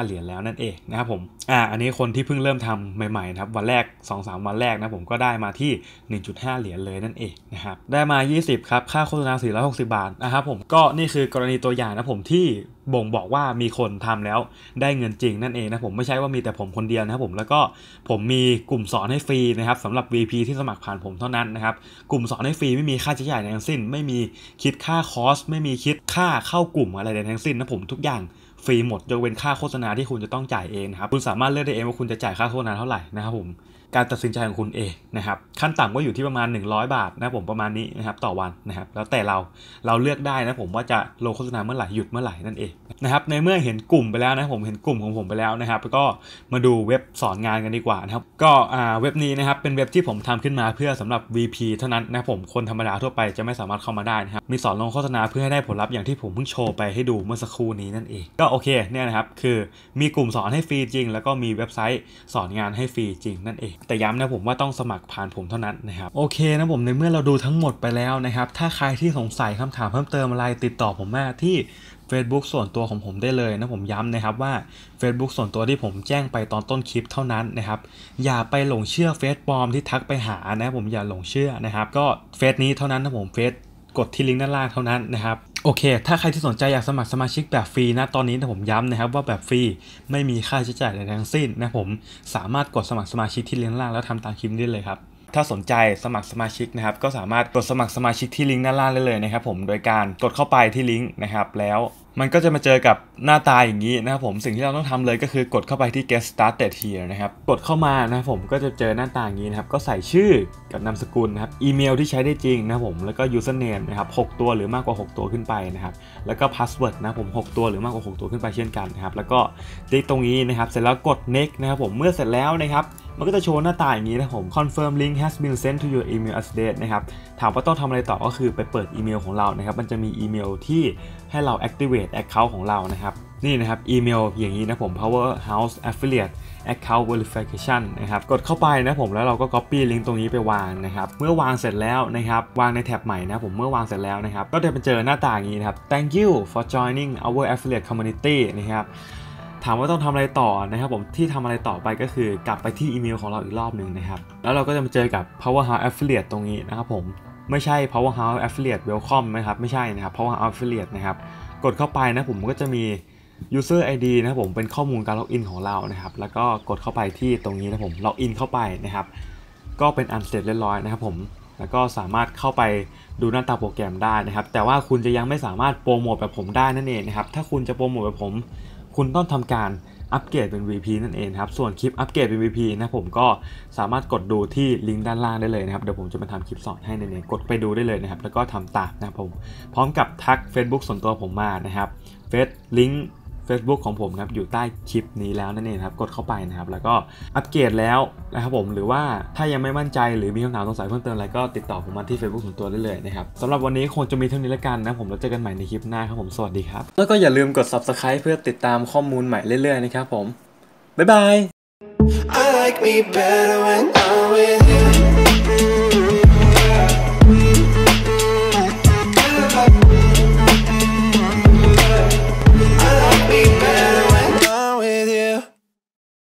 15.75เหรียญแล้วนั่นเองนะครับผมอ่าอันนี้คนที่เพิ่งเริ่มทำใหม่ๆนะครับวันแรก2-3 วันแรกนะผมก็ได้มาที่ 1.5 เหรียญเลยนั่นเองนะครับได้มา 20ครับค่าโฆษณา460 บาทนะครับผมก็นี่คือกรณีตัวอย่างนะผมที่บ่งบอกว่ามีคนทำแล้วได้เงินจริงนั่นเองนะผมไม่ใช่ว่ามีแต่ผมคนเดียวนะครับผมแล้วก็ผมมีกลุ่มสอนให้ฟรีนะครับสำหรับ VP ที่สมัครผ่านผมเท่านั้นนะครับกลุ่มสอนให้ฟรีไม่มีค่าใช้จ่ายทั้งสิ้น ไม่มีคิดค่าคอสไม่มีคิดค่าเข้ากลุ่มอะไรใดทั้งสิ้นนะผมทุกอย่างฟรีหมดยกเว้นค่าโฆษณาที่คุณจะต้องจ่ายเองนะครับคุณสามารถเลือกได้เองว่าคุณจะจ่ายค่าโฆษณาเท่าไหร่นะครับผมการตัดสินใจของคุณเองนะครับขั้นต่ำก็อยู่ที่ประมาณ 100 บาท นะผมประมาณนี้นะครับต่อวันนะครับแล้วแต่เราเราเลือกได้นะผมว่าจะลงโฆษณาเมื่อไหร่หยุดเมื่อไหร่นั่นเองนะครับในเมื่อเห็นกลุ่มไปแล้วนะผมเห็นกลุ่มของผมไปแล้วนะครับก็มาดูเว็บสอนงานกันดีกว่านะครับก็เว็บนี้นะครับ เป็นเว็บที่ผมทำขึ้นมาเพื่อสำหรับ VP เท่านั้นนะผมคนธรรมดาทั่วไปจะไม่สามารถเข้ามาได้นะครับมีสอนลงโฆษณาเพื่อให้ได้ผลลัพธ์อย่างที่ผมเพิ่งโชว์ไปให้ดูเมื่อสักครู่นี้นั่นเองก็โอเคเนี่ยนะครับคือมีกลุ่มสอนให้ฟรีจริง แล้วก็มีเว็บไซต์สอนงานให้ฟรีจริง นั่นเองแต่ย้ำนะผมว่าต้องสมัครผ่านผมเท่านั้นนะครับ โอเคนะผมในเมื่อเราดูทั้งหมดไปแล้วนะครับ ถ้าใครที่สงสัยคำถามเพิ่มเติมอะไร ติดต่อผมมา ที่ Facebook ส่วนตัวของผมได้เลยนะผมย้ำนะครับว่า Facebook ส่วนตัวที่ผมแจ้งไปตอนต้นคลิปเท่านั้นนะครับ อย่าไปหลงเชื่อเฟซปลอมที่ทักไปหานะผมอย่าหลงเชื่อนะครับ ก็เฟซนี้เท่านั้นนะผมเฟซกดที่ลิงก์ด้านล่างเท่านั้นนะครับโอเค ถ้าใครที่สนใจอยากสมัครสมาชิกแบบฟรีนะ ตอนนี้นะผมย้ำนะครับว่าแบบฟรีไม่มีค่าใช้จ่ายใดทั้งสิ้นนะผม สามารถกดสมัครสมาชิกที่ลิงก์ล่างแล้วทำตามคลิปได้เลยครับ ถ้าสนใจสมัครสมาชิกนะครับก็สามารถกดสมัครสมาชิกที่ลิงก์ด้านล่างได้เลยนะครับผมโดยการกดเข้าไปที่ลิงก์นะครับแล้วมันก็จะมาเจอกับหน้าตาอย่างนี้นะครับผมสิ่งที่เราต้องทำเลยก็คือกดเข้าไปที่ get started here นะครับกดเข้ามานะครับผมก็จะเจอหน้าตาอย่างนี้นะครับก็ใส่ชื่อกับนามสกุลนะครับอีเมลที่ใช้ได้จริงนะครับผมแล้วก็ username นะครับ6ตัวหรือมากกว่า 6 ตัวขึ้นไปนะครับแล้วก็ password นะผม 6 ตัวหรือมากกว่า 6 ตัวขึ้นไปเช่นกันนะครับแล้วก็ติ๊กตรงนี้นะครับเสร็จแล้วกด next นะครับผมเมื่อเสร็จแล้วนะครับมันก็จะโชว์หน้าตาอย่างนี้นะผม confirm link has been sent to your email address นะครับถามว่าต้องทำอะไรต่อก็คือไปเปิดอีเมลของเรานะครับ มันจะมีอีเมลที่ให้เรา activate account ของเรานะครับ นี่นะครับอีเมลอย่างนี้นะผม power house affiliate account verification นะครับกดเข้าไปนะผมแล้วเราก็ copy ลิงก์ตรงนี้ไปวางนะครับ เมื่อวางเสร็จแล้วนะครับ วางในแท็บใหม่นะผมเมื่อวางเสร็จแล้วนะครับ ก็จะไปเจอหน้าต่างนี้นะครับ thank you for joining our affiliate community นะครับ ถามว่าต้องทำอะไรต่อนะครับผมที่ทำอะไรต่อไปก็คือกลับไปที่อีเมลของเราอีกรอบหนึ่งนะครับ แล้วเราก็จะมาเจอกับ powerhouse affiliate ตรงนี้นะครับผมไม่ใช่ powerhouse affiliate welcome นะครับไม่ใช่นะครับ powerhouse affiliate นะครับกดเข้าไปนะผมก็จะมี user id นะครับผมเป็นข้อมูลการล็อกอินของเรานะครับ แล้วก็กดเข้าไปที่ตรงนี้นะผมล็อกอินเข้าไปนะครับก็เป็นอันเสร็จเรียบร้อยนะครับผมแล้วก็สามารถเข้าไปดูหน้าตาโปรแกรมได้นะครับ แต่ว่าคุณจะยังไม่สามารถโปรโมทแบบผมได้นั่นเองนะครับถ้าคุณจะโปรโมทแบบผมคุณต้องทำการอัปเกรดเป็น VP นั่นเองครับ ส่วนคลิปอัปเกรดเป็น VP นะผมก็สามารถกดดูที่ลิงก์ด้านล่างได้เลยนะครับ เดี๋ยวผมจะมาทำคลิปสอนให้เนี่ยกดไปดูได้เลยนะครับ แล้วก็ทำตามนะครับผม พร้อมกับทัก Facebook ส่วนตัวผมมานะครับเฟซลิงก์ Facebook ของผมครับอยู่ใต้คลิปนี้แล้วนั่นเองครับกดเข้าไปนะครับ แล้วก็อัปเกรดแล้วนะครับผมหรือว่าถ้ายังไม่มั่นใจหรือมีคำถามสงสัยเพิ่มเติมอะไรก็ติดต่อผมมาที่ Facebook ส่วนตัวได้เลยนะครับสำหรับวันนี้คงจะมีเท่านี้ละกันนะผมแล้วเจอกันใหม่ในคลิปหน้าครับผมสวัสดีครับแล้วก็อย่าลืมกด Subscribe เพื่อติดตามข้อมูลใหม่เรื่อยๆนะครับผมบ๊ายบาย I like me better when I'm with you.